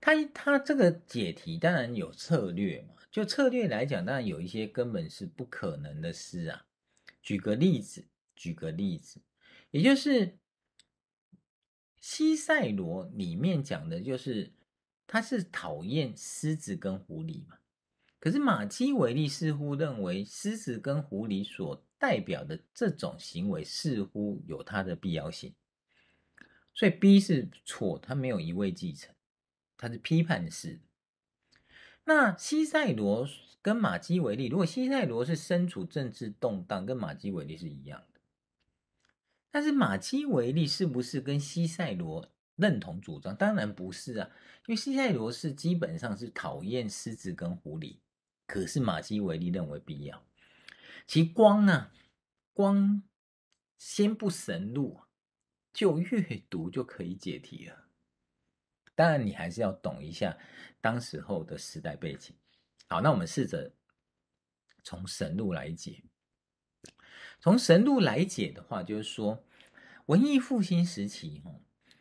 他他这个解题当然有策略嘛，就策略来讲，当然有一些根本是不可能的事啊。举个例子，举个例子，也就是西塞罗里面讲的就是，他是讨厌狮子跟狐狸嘛。可是马基维利似乎认为，狮子跟狐狸所代表的这种行为，似乎有它的必要性。所以 B 是错，他没有一味继承，他是批判式的。那西塞罗跟马基维利，如果西塞罗是身处政治动荡，跟马基维利是一样的。但是马基维利是不是跟西塞罗认同主张？当然不是啊，因为西塞罗是基本上是讨厌狮子跟狐狸，可是马基维利认为必要。其光啊，光先不神入。就阅读就可以解题了，当然你还是要懂一下当时候的时代背景。好，那我们试着从神路来解。从神路来解的话，就是说文艺复兴时期，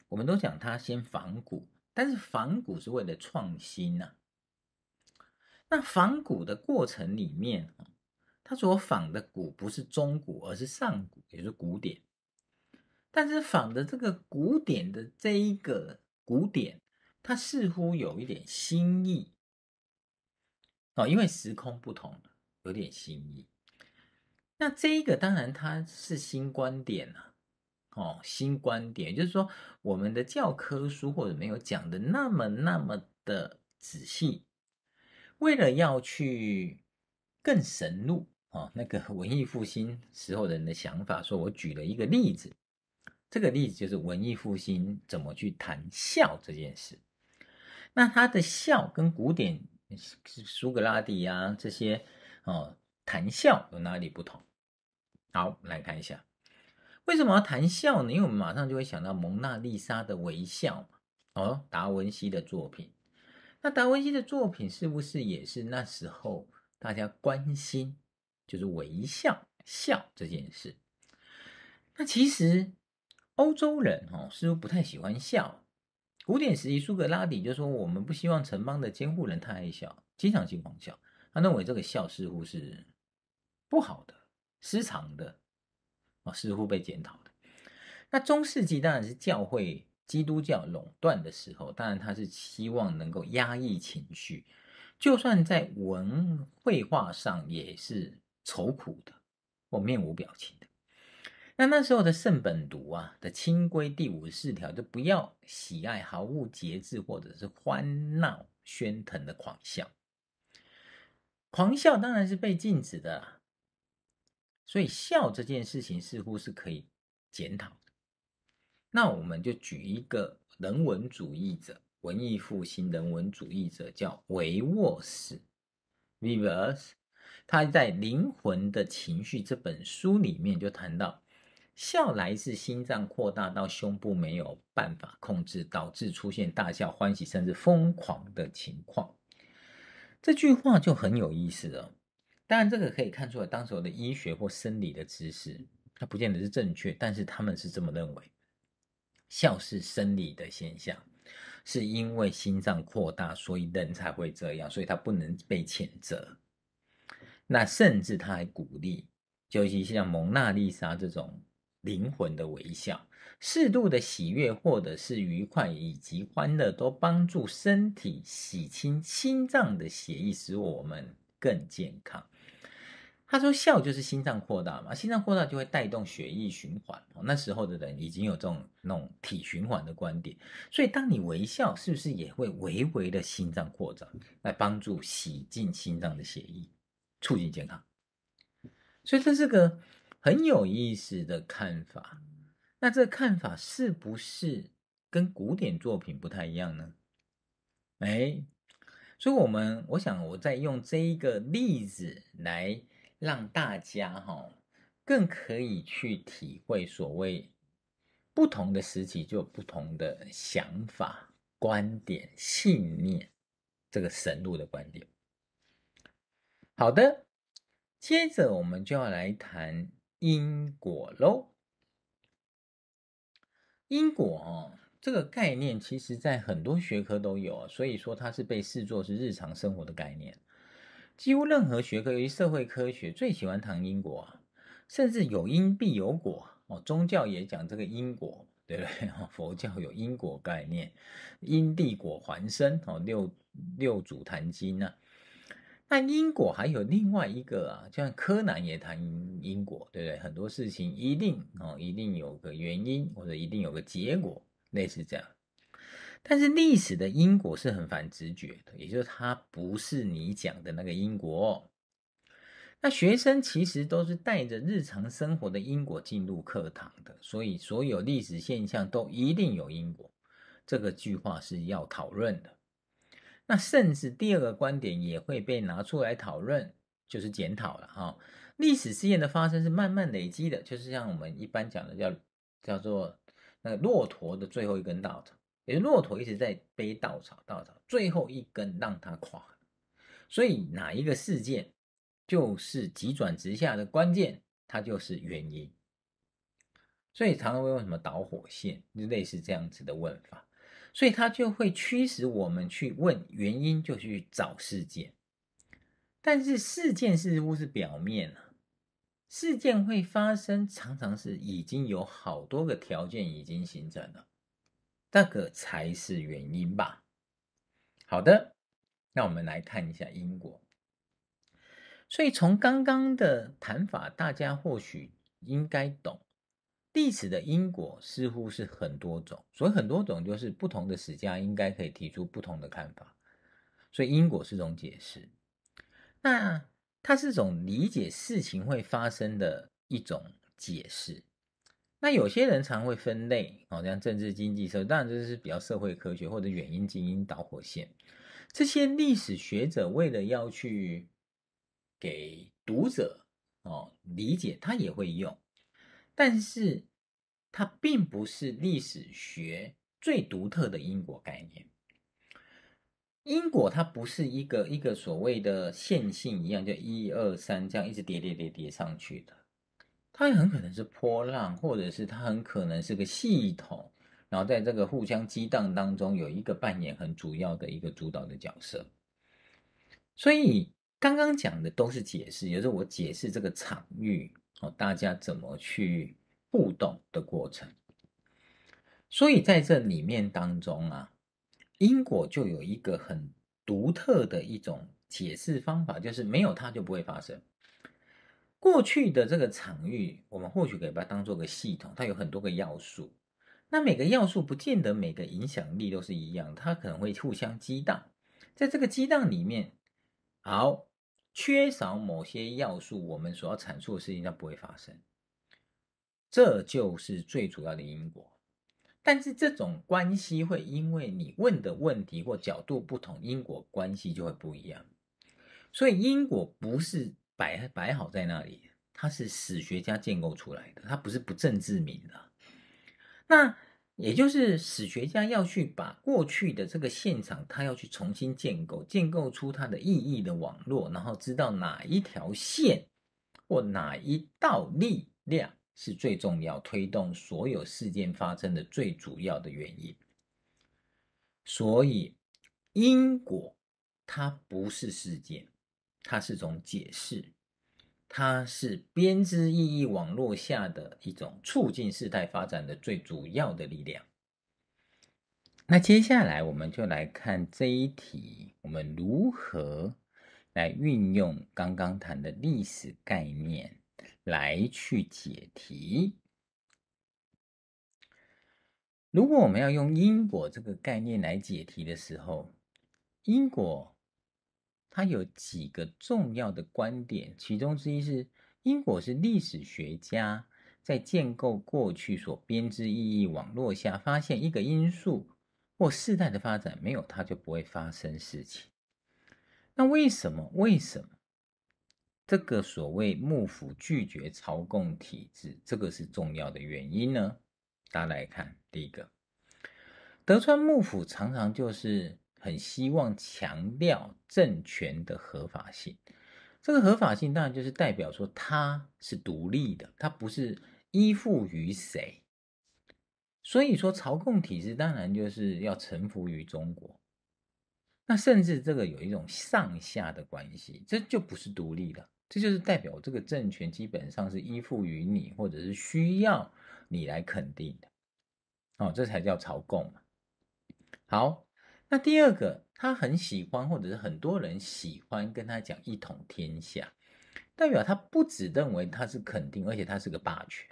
我们都讲他先仿古，但是仿古是为了创新呐。那仿古的过程里面，他所仿的古不是中古，而是上古，也就是古典。但是仿的这个古典的这一个古典，它似乎有一点新意哦，因为时空不同了，有点新意。那这一个当然它是新观点了哦，新观点，就是说我们的教科书或者没有讲的那么那么的仔细，为了要去更深入哦，那个文艺复兴时候人的想法，说我举了一个例子。这个例子就是文艺复兴怎么去谈笑这件事。那他的笑跟古典苏格拉底呀这些哦谈笑有哪里不同？好，来看一下为什么要谈笑呢？因为我们马上就会想到蒙娜丽莎的微笑哦，达文西的作品。那达文西的作品是不是也是那时候大家关心就是微笑笑这件事？那其实。欧洲人哈似乎不太喜欢笑。古典时期，苏格拉底就说：“我们不希望城邦的监护人太爱笑，经常性狂笑。”他认为这个笑似乎是不好的、失常的，哦，似乎被检讨的。那中世纪当然是教会基督教垄断的时候，当然他是希望能够压抑情绪，就算在文绘画上也是愁苦的或面无表情的。那那时候的圣本笃啊的清规第五十四条就不要喜爱毫无节制或者是欢闹喧腾的狂笑，狂笑当然是被禁止的，所以笑这件事情似乎是可以检讨的。那我们就举一个人文主义者，文艺复兴人文主义者叫维沃斯 （Vivus），他在《灵魂的情绪》这本书里面就谈到。笑来自心脏扩大到胸部没有办法控制，导致出现大笑、欢喜甚至疯狂的情况。这句话就很有意思了。当然，这个可以看出来当时的医学或生理的知识，它不见得是正确，但是他们是这么认为：笑是生理的现象，是因为心脏扩大，所以人才会这样，所以它不能被谴责。那甚至他还鼓励，尤其像蒙娜丽莎这种。灵魂的微笑，适度的喜悦或者是愉快以及欢乐，都帮助身体洗清心脏的血液，使我们更健康。他说，笑就是心脏扩大嘛，心脏扩大就会带动血液循环。那时候的人已经有这种那种体循环的观点，所以当你微笑，是不是也会微微的心脏扩张，来帮助洗净心脏的血液，促进健康？所以，他是个。很有意思的看法，那这看法是不是跟古典作品不太一样呢？哎，所以，我们我想，我再用这一个例子来让大家哈，更可以去体会所谓不同的时期就有不同的想法、观点、信念，这个神路的观点。好的，接着我们就要来谈。因果喽，因果哦，这个概念其实在很多学科都有，所以说它是被视作是日常生活的概念。几乎任何学科，尤其社会科学最喜欢谈因果啊，甚至有因必有果哦。宗教也讲这个因果，对不对？佛教有因果概念，因地果还生哦，《六六祖坛经》呢。那因果还有另外一个啊，就像柯南也谈因果，对不对？很多事情一定哦，一定有个原因，或者一定有个结果，类似这样。但是历史的因果是很反直觉的，也就是它不是你讲的那个因果。那学生其实都是带着日常生活的因果进入课堂的，所以所有历史现象都一定有因果，这个句话是要讨论的。那甚至第二个观点也会被拿出来讨论，就是检讨了哈。历史事件的发生是慢慢累积的，就是像我们一般讲的叫叫做那个骆驼的最后一根稻草，也骆驼一直在背稻草，稻草最后一根让它垮。所以哪一个事件就是急转直下的关键，它就是原因。所以常常会问什么导火线，就类似这样子的问法。所以它就会驱使我们去问原因，就去找事件。但是事件似乎是表面啊，事件会发生，常常是已经有好多个条件已经形成了，那个才是原因吧。好的，那我们来看一下因果。所以从刚刚的谈法，大家或许应该懂。历史的因果似乎是很多种，所以很多种就是不同的史家应该可以提出不同的看法。所以因果是种解释，那它是种理解事情会发生的一种解释。那有些人常会分类哦，像政治经济社，当然这是比较社会科学或者原因、基因、导火线这些历史学者为了要去给读者哦理解，他也会用。但是，它并不是历史学最独特的因果概念。因果它不是一个一个所谓的线性一样，就一二三这样一直叠叠叠叠上去的。它很可能是波浪，或者是它很可能是个系统，然后在这个互相激荡当中，有一个扮演很主要的一个主导的角色。所以刚刚讲的都是解释，也是我解释这个场域。哦，大家怎么去互动的过程？所以在这里面当中啊，因果就有一个很独特的一种解释方法，就是没有它就不会发生。过去的这个场域，我们或许可以把它当做个系统，它有很多个要素。那每个要素不见得每个影响力都是一样，它可能会互相激荡。在这个激荡里面，好。缺少某些要素，我们所要阐述的事情将不会发生，这就是最主要的因果。但是这种关系会因为你问的问题或角度不同，因果关系就会不一样。所以因果不是摆摆好在那里，它是史学家建构出来的，它不是不正自明的。那。也就是史学家要去把过去的这个现场，他要去重新建构，建构出它的意义的网络，然后知道哪一条线或哪一道力量是最重要，推动所有事件发生的最主要的原因。所以因果它不是事件，它是种解释。它是编织意义网络下的一种促进事态发展的最主要的力量。那接下来我们就来看这一题，我们如何来运用刚刚谈的历史概念来去解题。如果我们要用因果这个概念来解题的时候，因果。他有几个重要的观点，其中之一是因果是历史学家在建构过去所编织意义网络下发现一个因素或世代的发展没有它就不会发生事情。那为什么为什么这个所谓幕府拒绝朝贡体制，这个是重要的原因呢？大家来看，第一个，德川幕府常常就是。很希望强调政权的合法性，这个合法性当然就是代表说它是独立的，它不是依附于谁。所以说朝贡体制当然就是要臣服于中国，那甚至这个有一种上下的关系，这就不是独立的，这就是代表这个政权基本上是依附于你，或者是需要你来肯定的。哦，这才叫朝贡嘛。好。那第二个，他很喜欢，或者是很多人喜欢跟他讲一统天下，代表他不只认为他是肯定，而且他是个霸权。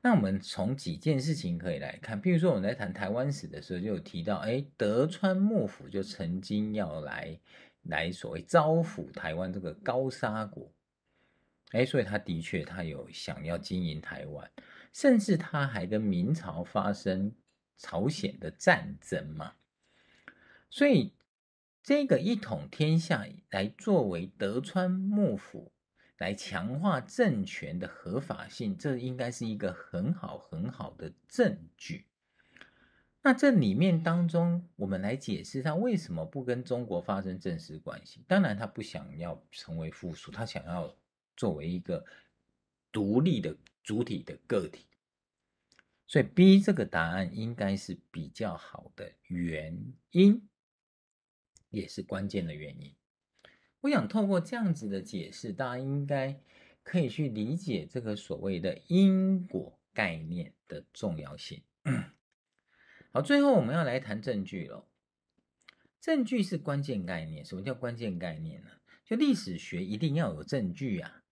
那我们从几件事情可以来看，譬如说我们在谈台湾史的时候，就有提到，哎，德川幕府就曾经要来来所谓招抚台湾这个高沙国，哎，所以他的确他有想要经营台湾，甚至他还跟明朝发生朝鲜的战争嘛。所以，这个一统天下来作为德川幕府来强化政权的合法性，这应该是一个很好很好的证据。那这里面当中，我们来解释他为什么不跟中国发生正式关系。当然，他不想要成为附属，他想要作为一个独立的主体的个体。所以，B 这个答案应该是比较好的原因。也是关键的原因。我想透过这样子的解释，大家应该可以去理解这个所谓的因果概念的重要性。好，最后我们要来谈证据了。证据是关键概念。什么叫关键概念呢？就历史学一定要有证据啊，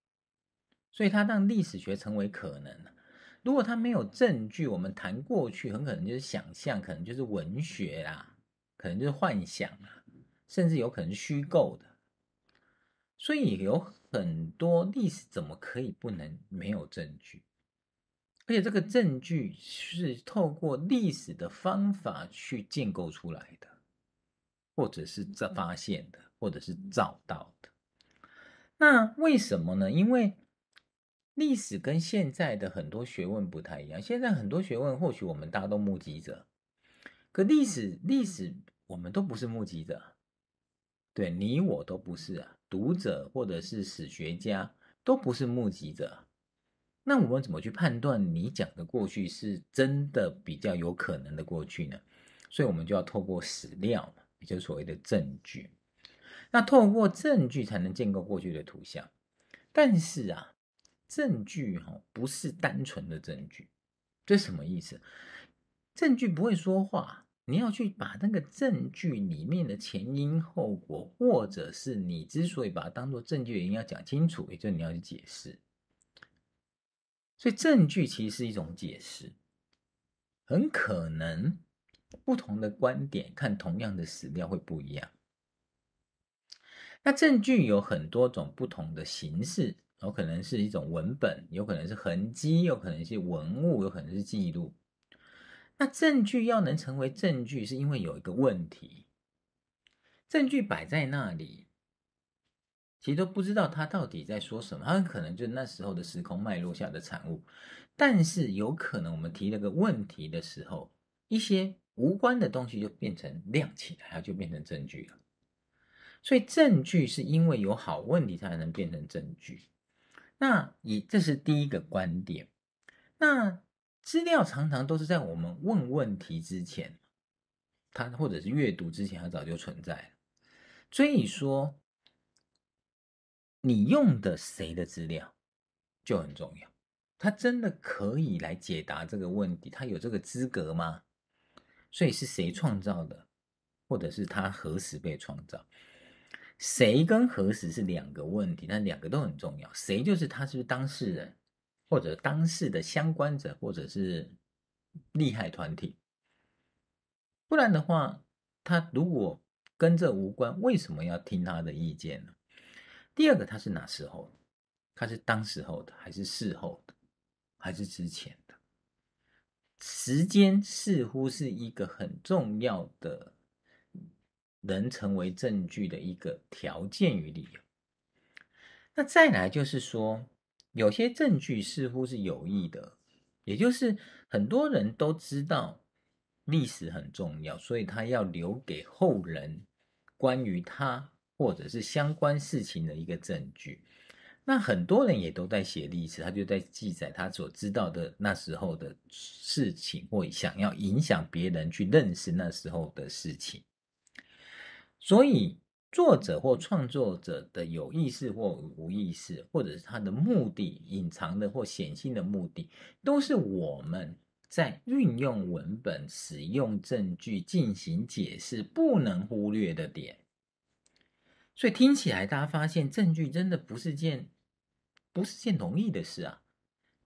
所以它让历史学成为可能。如果它没有证据，我们谈过去很可能就是想象，可能就是文学啦，可能就是幻想啦。甚至有可能是虚构的，所以有很多历史怎么可以不能没有证据？而且这个证据是透过历史的方法去建构出来的，或者是这发现的，或者是找到的。那为什么呢？因为历史跟现在的很多学问不太一样。现在很多学问或许我们大家都目击者，可历史历史我们都不是目击者。对你我都不是啊，读者或者是史学家都不是目击者。那我们怎么去判断你讲的过去是真的比较有可能的过去呢？所以我们就要透过史料，也就是所谓的证据。那透过证据才能建构过去的图像。但是啊，证据哈不是单纯的证据，这什么意思？证据不会说话。你要去把那个证据里面的前因后果，或者是你之所以把它当做证据原因要讲清楚，也就是你要去解释。所以证据其实是一种解释，很可能不同的观点看同样的史料会不一样。那证据有很多种不同的形式，有可能是一种文本，有可能是痕迹，有可能是文物，有可能是记录。那证据要能成为证据，是因为有一个问题，证据摆在那里，其实都不知道他到底在说什么，他可能就是那时候的时空脉络下的产物，但是有可能我们提了个问题的时候，一些无关的东西就变成亮起来，就变成证据了。所以证据是因为有好问题才能变成证据。那以这是第一个观点。那。资料常常都是在我们问问题之前，它或者是阅读之前，它早就存在了。所以说，你用的谁的资料就很重要。他真的可以来解答这个问题，他有这个资格吗？所以是谁创造的，或者是他何时被创造？谁跟何时是两个问题，但两个都很重要。谁就是他是不是当事人？或者当事的相关者，或者是利害团体，不然的话，他如果跟这无关，为什么要听他的意见呢？第二个，他是哪时候？他是当时候的，还是事后的，还是之前的？时间似乎是一个很重要的能成为证据的一个条件与理由。那再来就是说。有些证据似乎是有意的，也就是很多人都知道历史很重要，所以他要留给后人关于他或者是相关事情的一个证据。那很多人也都在写历史，他就在记载他所知道的那时候的事情，或想要影响别人去认识那时候的事情，所以。作者或创作者的有意识或无意识，或者是他的目的、隐藏的或显性的目的，都是我们在运用文本、使用证据进行解释不能忽略的点。所以听起来，大家发现证据真的不是件不是件容易的事啊！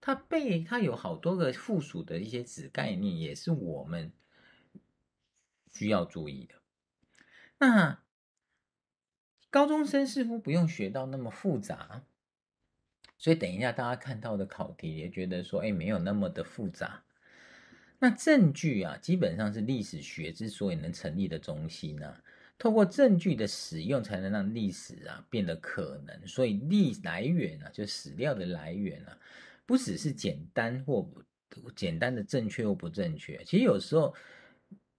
它被它有好多个附属的一些子概念，也是我们需要注意的。那。高中生似乎不用学到那么复杂，所以等一下大家看到的考题也觉得说，哎，没有那么的复杂。那证据啊，基本上是历史学之所以能成立的中心啊，透过证据的使用，才能让历史啊变得可能。所以，历来源啊，就史料的来源啊，不只是简单或简单的正确或不正确，其实有时候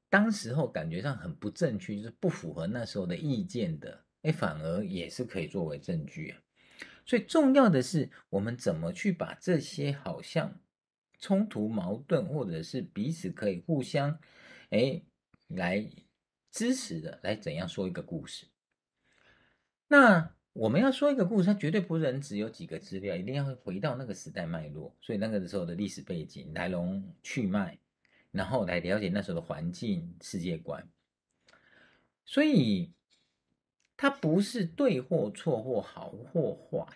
当时候感觉上很不正确，就是不符合那时候的意见的。哎，反而也是可以作为证据啊。所以重要的是，我们怎么去把这些好像冲突、矛盾，或者是彼此可以互相哎来支持的，来怎样说一个故事？那我们要说一个故事，它绝对不能只有几个资料，一定要回到那个时代脉络，所以那个时候的历史背景、来龙去脉，然后来了解那时候的环境、世界观。所以。它不是对或错或好或坏，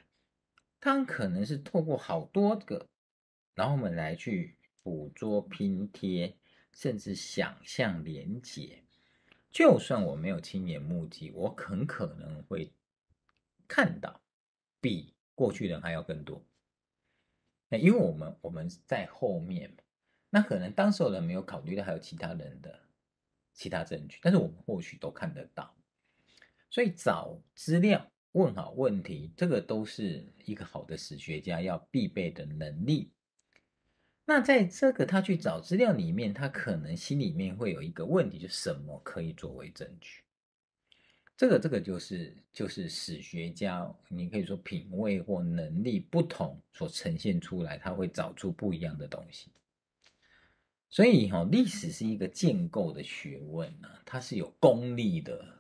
它可能是透过好多个，然后我们来去捕捉、拼贴，甚至想象连结。就算我没有亲眼目击，我很可能会看到比过去人还要更多。那因为我们我们在后面，那可能当时的人没有考虑到还有其他人的其他证据，但是我们或许都看得到。所以找资料、问好问题，这个都是一个好的史学家要必备的能力。那在这个他去找资料里面，他可能心里面会有一个问题，就什么可以作为证据？这个这个就是就是史学家，你可以说品味或能力不同，所呈现出来，他会找出不一样的东西。所以哈，历史是一个建构的学问啊，它是有功力的。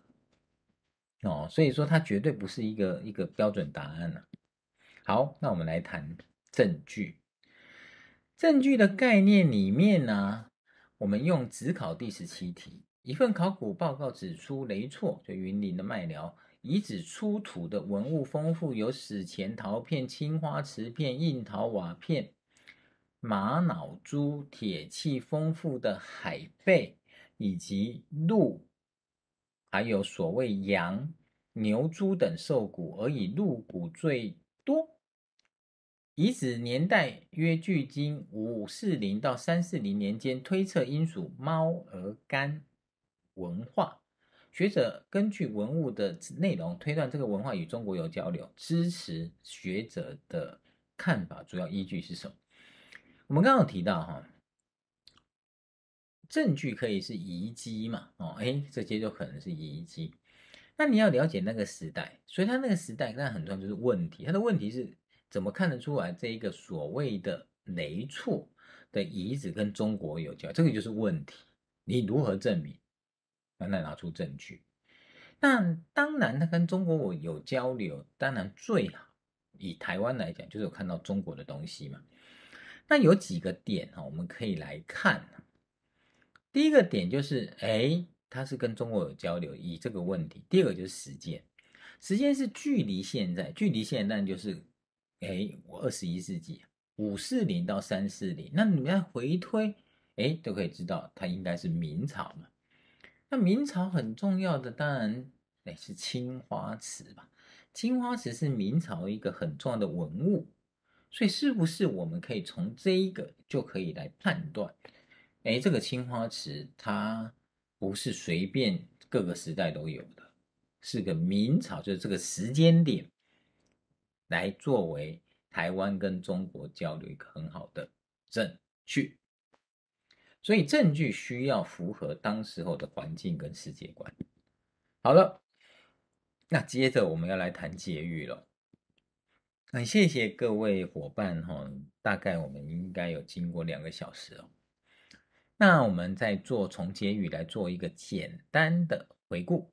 哦，所以说它绝对不是一个一个标准答案了。好，那我们来谈证据。证据的概念里面呢，我们用只考第十七题：一份考古报告指出，雷厝就云林的麦寮遗址出土的文物丰富，有史前陶片、青花瓷片、印陶瓦片、玛瑙珠、铁器丰富的海贝以及鹿。还有所谓羊、牛、猪等兽骨，而以鹿骨最多。遗址年代约距今五四零到三四零年间，推测应属猫而干文化。学者根据文物的内容推断，这个文化与中国有交流。支持学者的看法主要依据是什么？我们刚刚提到哈。证据可以是遗迹嘛？哦，哎，这些就可能是遗迹。那你要了解那个时代，所以他那个时代，那很重要就是问题。他的问题是怎么看得出来这一个所谓的雷错的遗址跟中国有交？这个就是问题。你如何证明？那拿出证据。那当然，他跟中国有交流，当然最好以台湾来讲，就是有看到中国的东西嘛。那有几个点啊，我们可以来看。第一个点就是，哎，它是跟中国有交流，以这个问题。第二个就是时间，时间是距离现在，距离现在，就是，哎，我二十一世纪五四零到三四零，那你们回推，哎，都可以知道它应该是明朝嘛。那明朝很重要的，当然，哎，是青花瓷吧？青花瓷是明朝一个很重要的文物，所以是不是我们可以从这一个就可以来判断？哎，这个青花瓷它不是随便各个时代都有的，是个明朝，就是这个时间点来作为台湾跟中国交流一个很好的证据。所以证据需要符合当时候的环境跟世界观。好了，那接着我们要来谈节育了。很谢谢各位伙伴哈，大概我们应该有经过两个小时哦。那我们再做从结语来做一个简单的回顾。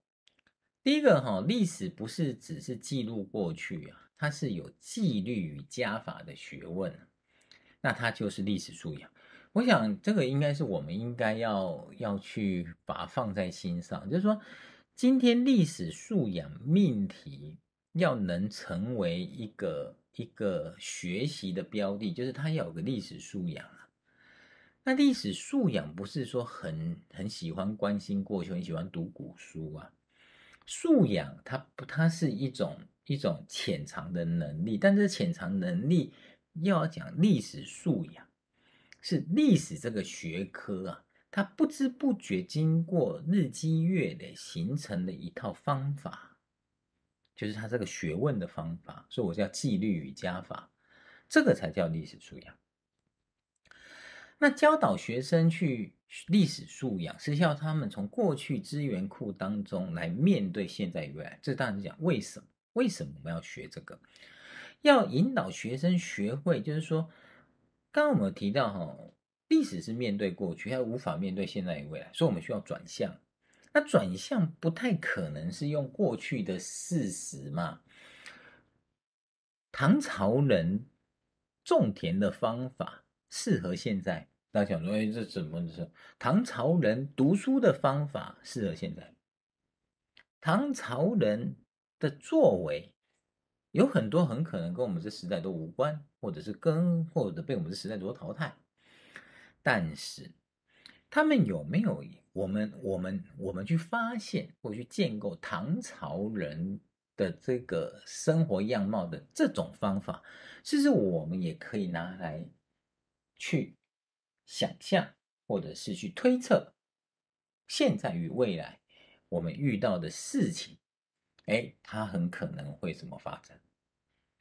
第一个哈，历史不是只是记录过去啊，它是有纪律与加法的学问，那它就是历史素养。我想这个应该是我们应该要要去把它放在心上，就是说今天历史素养命题要能成为一个一个学习的标的，就是它要有个历史素养。那历史素养不是说很很喜欢关心过去，很喜欢读古书啊？素养，它不，它是一种一种潜藏的能力，但是潜藏能力要讲历史素养，是历史这个学科啊，它不知不觉经过日积月累形成的一套方法，就是它这个学问的方法，所以我叫“纪律与加法”，这个才叫历史素养。那教导学生去历史素养，是要他们从过去资源库当中来面对现在与未来。这大家讲为什么？为什么我们要学这个？要引导学生学会，就是说，刚刚我们提到哈，历史是面对过去，它无法面对现在与未来，所以我们需要转向。那转向不太可能是用过去的事实嘛？唐朝人种田的方法适合现在？那想说，哎，这怎么是？唐朝人读书的方法适合现在？唐朝人的作为有很多很可能跟我们这时代都无关，或者是跟或者被我们这时代所淘汰。但是，他们有没有我们我们我们去发现或去建构唐朝人的这个生活样貌的这种方法，其实我们也可以拿来去。想象，或者是去推测，现在与未来我们遇到的事情，哎，它很可能会怎么发展？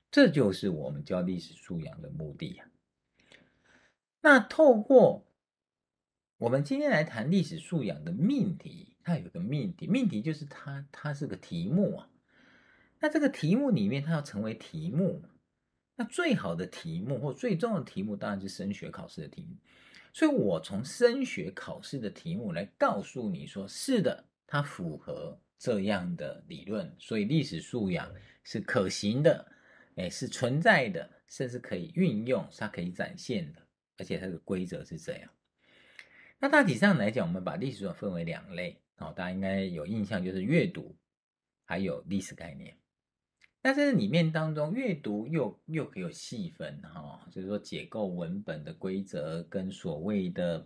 这就是我们教历史素养的目的呀。那透过我们今天来谈历史素养的命题，它有个命题，命题就是它，它是个题目啊。那这个题目里面，它要成为题目，那最好的题目或最重要的题目，当然是升学考试的题目。所以，我从升学考试的题目来告诉你说，是的，它符合这样的理论。所以，历史素养是可行的，哎，是存在的，甚至可以运用，它可以展现的，而且它的规则是这样。那大体上来讲，我们把历史素养分为两类哦，大家应该有印象，就是阅读，还有历史概念。那这里面当中，阅读又又可以有细分哈，就是说解构文本的规则跟所谓的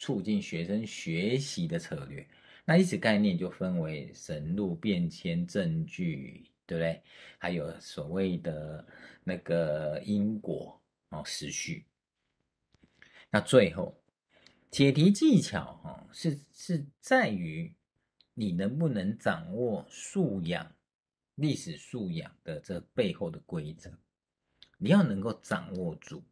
促进学生学习的策略，那一些概念就分为神路变迁、证据，对不对？还有所谓的那个因果哦，时序。那最后解题技巧哈，是是在于你能不能掌握素养。历史素养的这背后的规则，你要能够掌握住。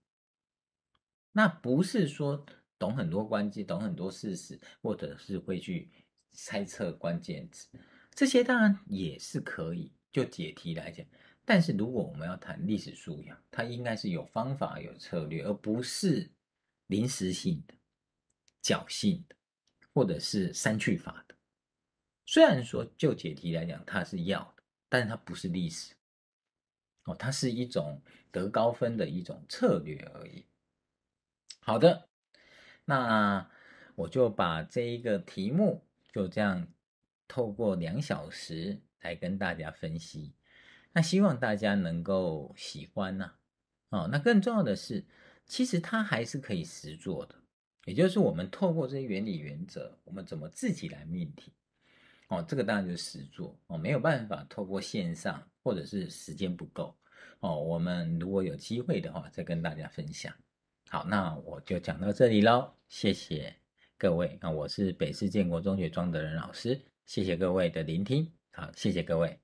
那不是说懂很多关键、懂很多事实，或者是会去猜测关键词，这些当然也是可以就解题来讲。但是如果我们要谈历史素养，它应该是有方法、有策略，而不是临时性的、侥幸的，或者是删去法的。虽然说就解题来讲，它是要的。但是它不是历史哦，它是一种得高分的一种策略而已。好的，那我就把这一个题目就这样透过两小时来跟大家分析。那希望大家能够喜欢呐。哦，那更重要的是，其实它还是可以实做的，也就是我们透过这些原理原则，我们怎么自己来命题。哦，这个当然就是实做哦，没有办法透过线上或者是时间不够哦，我们如果有机会的话再跟大家分享。好，那我就讲到这里喽，谢谢各位啊，我是北市建国中学庄德仁老师，谢谢各位的聆听，好，谢谢各位。